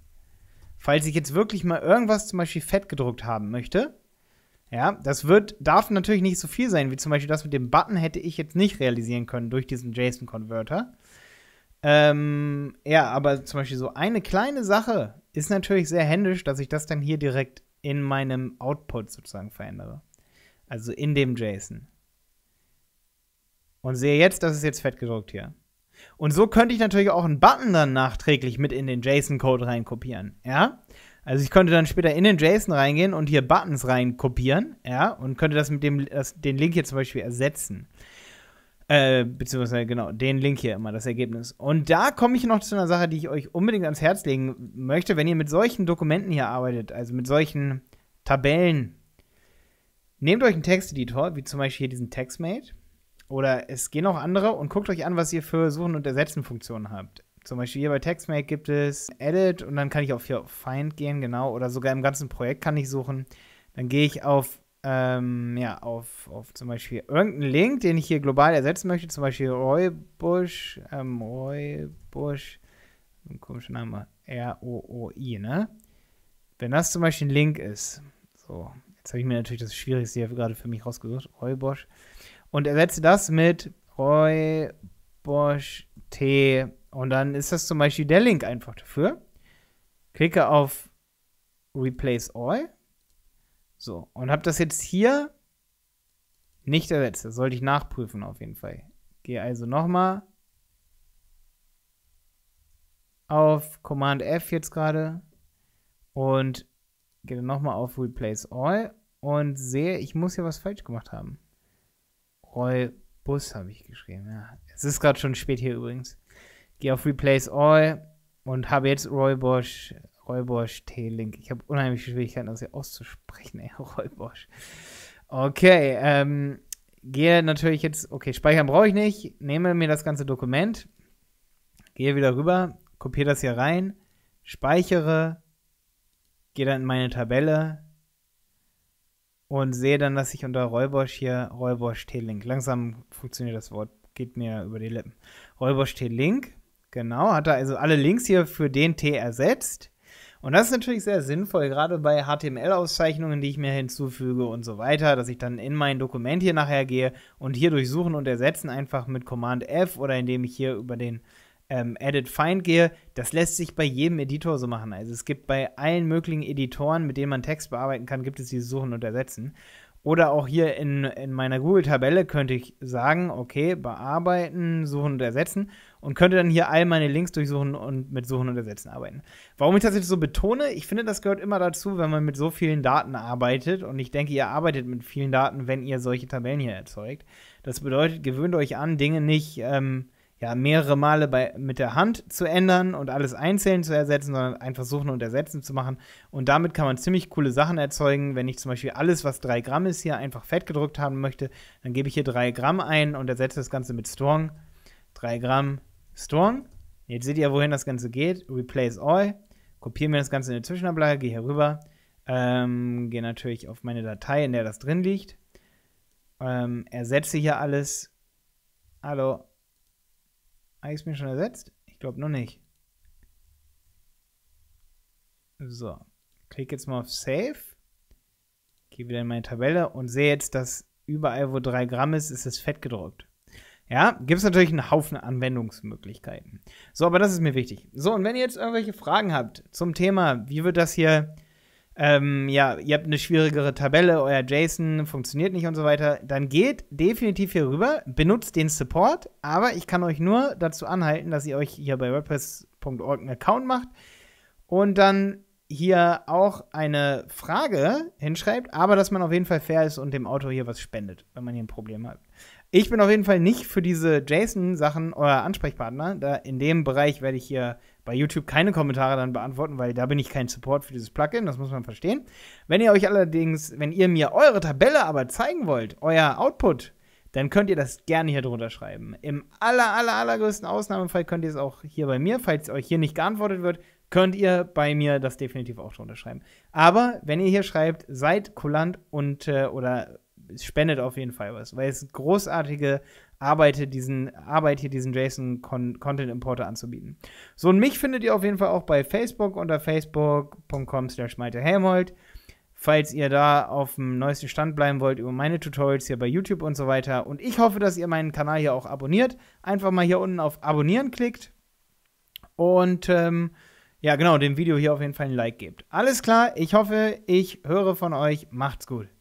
Falls ich jetzt wirklich mal irgendwas zum Beispiel fett gedruckt haben möchte, ja, das wird, darf natürlich nicht so viel sein, wie zum Beispiel das mit dem Button hätte ich jetzt nicht realisieren können durch diesen JSON-Converter. Ähm, ja, aber zum Beispiel so eine kleine Sache ist natürlich sehr händisch, dass ich das dann hier direkt in meinem Output sozusagen verändere also in dem JSON. Und sehe jetzt, das ist jetzt fett gedruckt hier. Und so könnte ich natürlich auch einen Button dann nachträglich mit in den JSON-Code reinkopieren, ja? Also ich könnte dann später in den JSON reingehen und hier Buttons reinkopieren, ja? Und könnte das mit dem, das, den Link hier zum Beispiel ersetzen. Äh, beziehungsweise genau, den Link hier immer, das Ergebnis. Und da komme ich noch zu einer Sache, die ich euch unbedingt ans Herz legen möchte, wenn ihr mit solchen Dokumenten hier arbeitet, also mit solchen Tabellen, Nehmt euch einen Texteditor, wie zum Beispiel hier diesen TextMate. Oder es gehen auch andere und guckt euch an, was ihr für Suchen- und Ersetzen-Funktionen habt. Zum Beispiel hier bei TextMate gibt es Edit und dann kann ich auf hier Find gehen, genau. Oder sogar im ganzen Projekt kann ich suchen. Dann gehe ich auf, ähm, ja, auf, auf zum Beispiel irgendeinen Link, den ich hier global ersetzen möchte. Zum Beispiel Roy Roybush, ähm, Roybush, ein komischer Name, R-O-O-I, ne? Wenn das zum Beispiel ein Link ist, so, Jetzt habe ich mir natürlich das Schwierigste hier gerade für mich rausgesucht. Räubosch. Und ersetze das mit Räubosch T. Und dann ist das zum Beispiel der Link einfach dafür. Klicke auf Replace All. So, und habe das jetzt hier nicht ersetzt. Das sollte ich nachprüfen auf jeden Fall. Gehe also nochmal auf Command F jetzt gerade und gehe nochmal auf Replace All und sehe, ich muss hier was falsch gemacht haben. Roll Bus habe ich geschrieben, ja. Es ist gerade schon spät hier übrigens. Gehe auf Replace All und habe jetzt Roy Bosch, Roy Bosch T-Link. Ich habe unheimliche Schwierigkeiten, das hier auszusprechen, ey, Roy Bosch. Okay, ähm, gehe natürlich jetzt, okay, speichern brauche ich nicht, nehme mir das ganze Dokument, gehe wieder rüber, kopiere das hier rein, speichere, gehe dann in meine Tabelle, und sehe dann, dass ich unter Rollbosch hier Rollbosch T-Link, langsam funktioniert das Wort, geht mir über die Lippen. Rollbosch T-Link, genau, hat er also alle Links hier für den T ersetzt. Und das ist natürlich sehr sinnvoll, gerade bei HTML-Auszeichnungen, die ich mir hinzufüge und so weiter, dass ich dann in mein Dokument hier nachher gehe und hier durchsuchen und ersetzen einfach mit Command F oder indem ich hier über den ähm, Edit Find gehe, das lässt sich bei jedem Editor so machen. Also es gibt bei allen möglichen Editoren, mit denen man Text bearbeiten kann, gibt es dieses Suchen und Ersetzen. Oder auch hier in, in meiner Google-Tabelle könnte ich sagen, okay, bearbeiten, suchen und ersetzen und könnte dann hier all meine Links durchsuchen und mit Suchen und Ersetzen arbeiten. Warum ich das jetzt so betone, ich finde, das gehört immer dazu, wenn man mit so vielen Daten arbeitet und ich denke, ihr arbeitet mit vielen Daten, wenn ihr solche Tabellen hier erzeugt. Das bedeutet, gewöhnt euch an, Dinge nicht ähm, ja mehrere Male bei, mit der Hand zu ändern und alles einzeln zu ersetzen, sondern einfach suchen und ersetzen zu machen. Und damit kann man ziemlich coole Sachen erzeugen. Wenn ich zum Beispiel alles, was 3 Gramm ist, hier einfach fett gedrückt haben möchte, dann gebe ich hier 3 Gramm ein und ersetze das Ganze mit Strong. 3 Gramm Strong. Jetzt seht ihr, wohin das Ganze geht. Replace all. Kopiere mir das Ganze in eine Zwischenablage, gehe hier rüber. Ähm, gehe natürlich auf meine Datei, in der das drin liegt. Ähm, ersetze hier alles. Hallo, habe es mir schon ersetzt? Ich glaube noch nicht. So, klicke jetzt mal auf Save. Gehe wieder in meine Tabelle und sehe jetzt, dass überall, wo 3 Gramm ist, ist es fett gedruckt. Ja, gibt es natürlich einen Haufen Anwendungsmöglichkeiten. So, aber das ist mir wichtig. So, und wenn ihr jetzt irgendwelche Fragen habt zum Thema, wie wird das hier ähm, ja, ihr habt eine schwierigere Tabelle, euer JSON funktioniert nicht und so weiter, dann geht definitiv hier rüber, benutzt den Support, aber ich kann euch nur dazu anhalten, dass ihr euch hier bei WordPress.org einen Account macht und dann hier auch eine Frage hinschreibt, aber dass man auf jeden Fall fair ist und dem Autor hier was spendet, wenn man hier ein Problem hat. Ich bin auf jeden Fall nicht für diese JSON-Sachen euer Ansprechpartner. Da in dem Bereich werde ich hier bei YouTube keine Kommentare dann beantworten, weil da bin ich kein Support für dieses Plugin, das muss man verstehen. Wenn ihr euch allerdings, wenn ihr mir eure Tabelle aber zeigen wollt, euer Output, dann könnt ihr das gerne hier drunter schreiben. Im aller, aller, allergrößten Ausnahmefall könnt ihr es auch hier bei mir, falls euch hier nicht geantwortet wird, könnt ihr bei mir das definitiv auch drunter schreiben. Aber wenn ihr hier schreibt, seid kulant und äh, oder spendet auf jeden Fall was, weil es großartige arbeite diesen, Arbeit hier diesen JSON-Content-Importer anzubieten. So, und mich findet ihr auf jeden Fall auch bei Facebook unter facebook.com slash Helmholt. Falls ihr da auf dem neuesten Stand bleiben wollt über meine Tutorials hier bei YouTube und so weiter. Und ich hoffe, dass ihr meinen Kanal hier auch abonniert. Einfach mal hier unten auf Abonnieren klickt. Und ähm, ja, genau, dem Video hier auf jeden Fall ein Like gebt. Alles klar, ich hoffe, ich höre von euch. Macht's gut.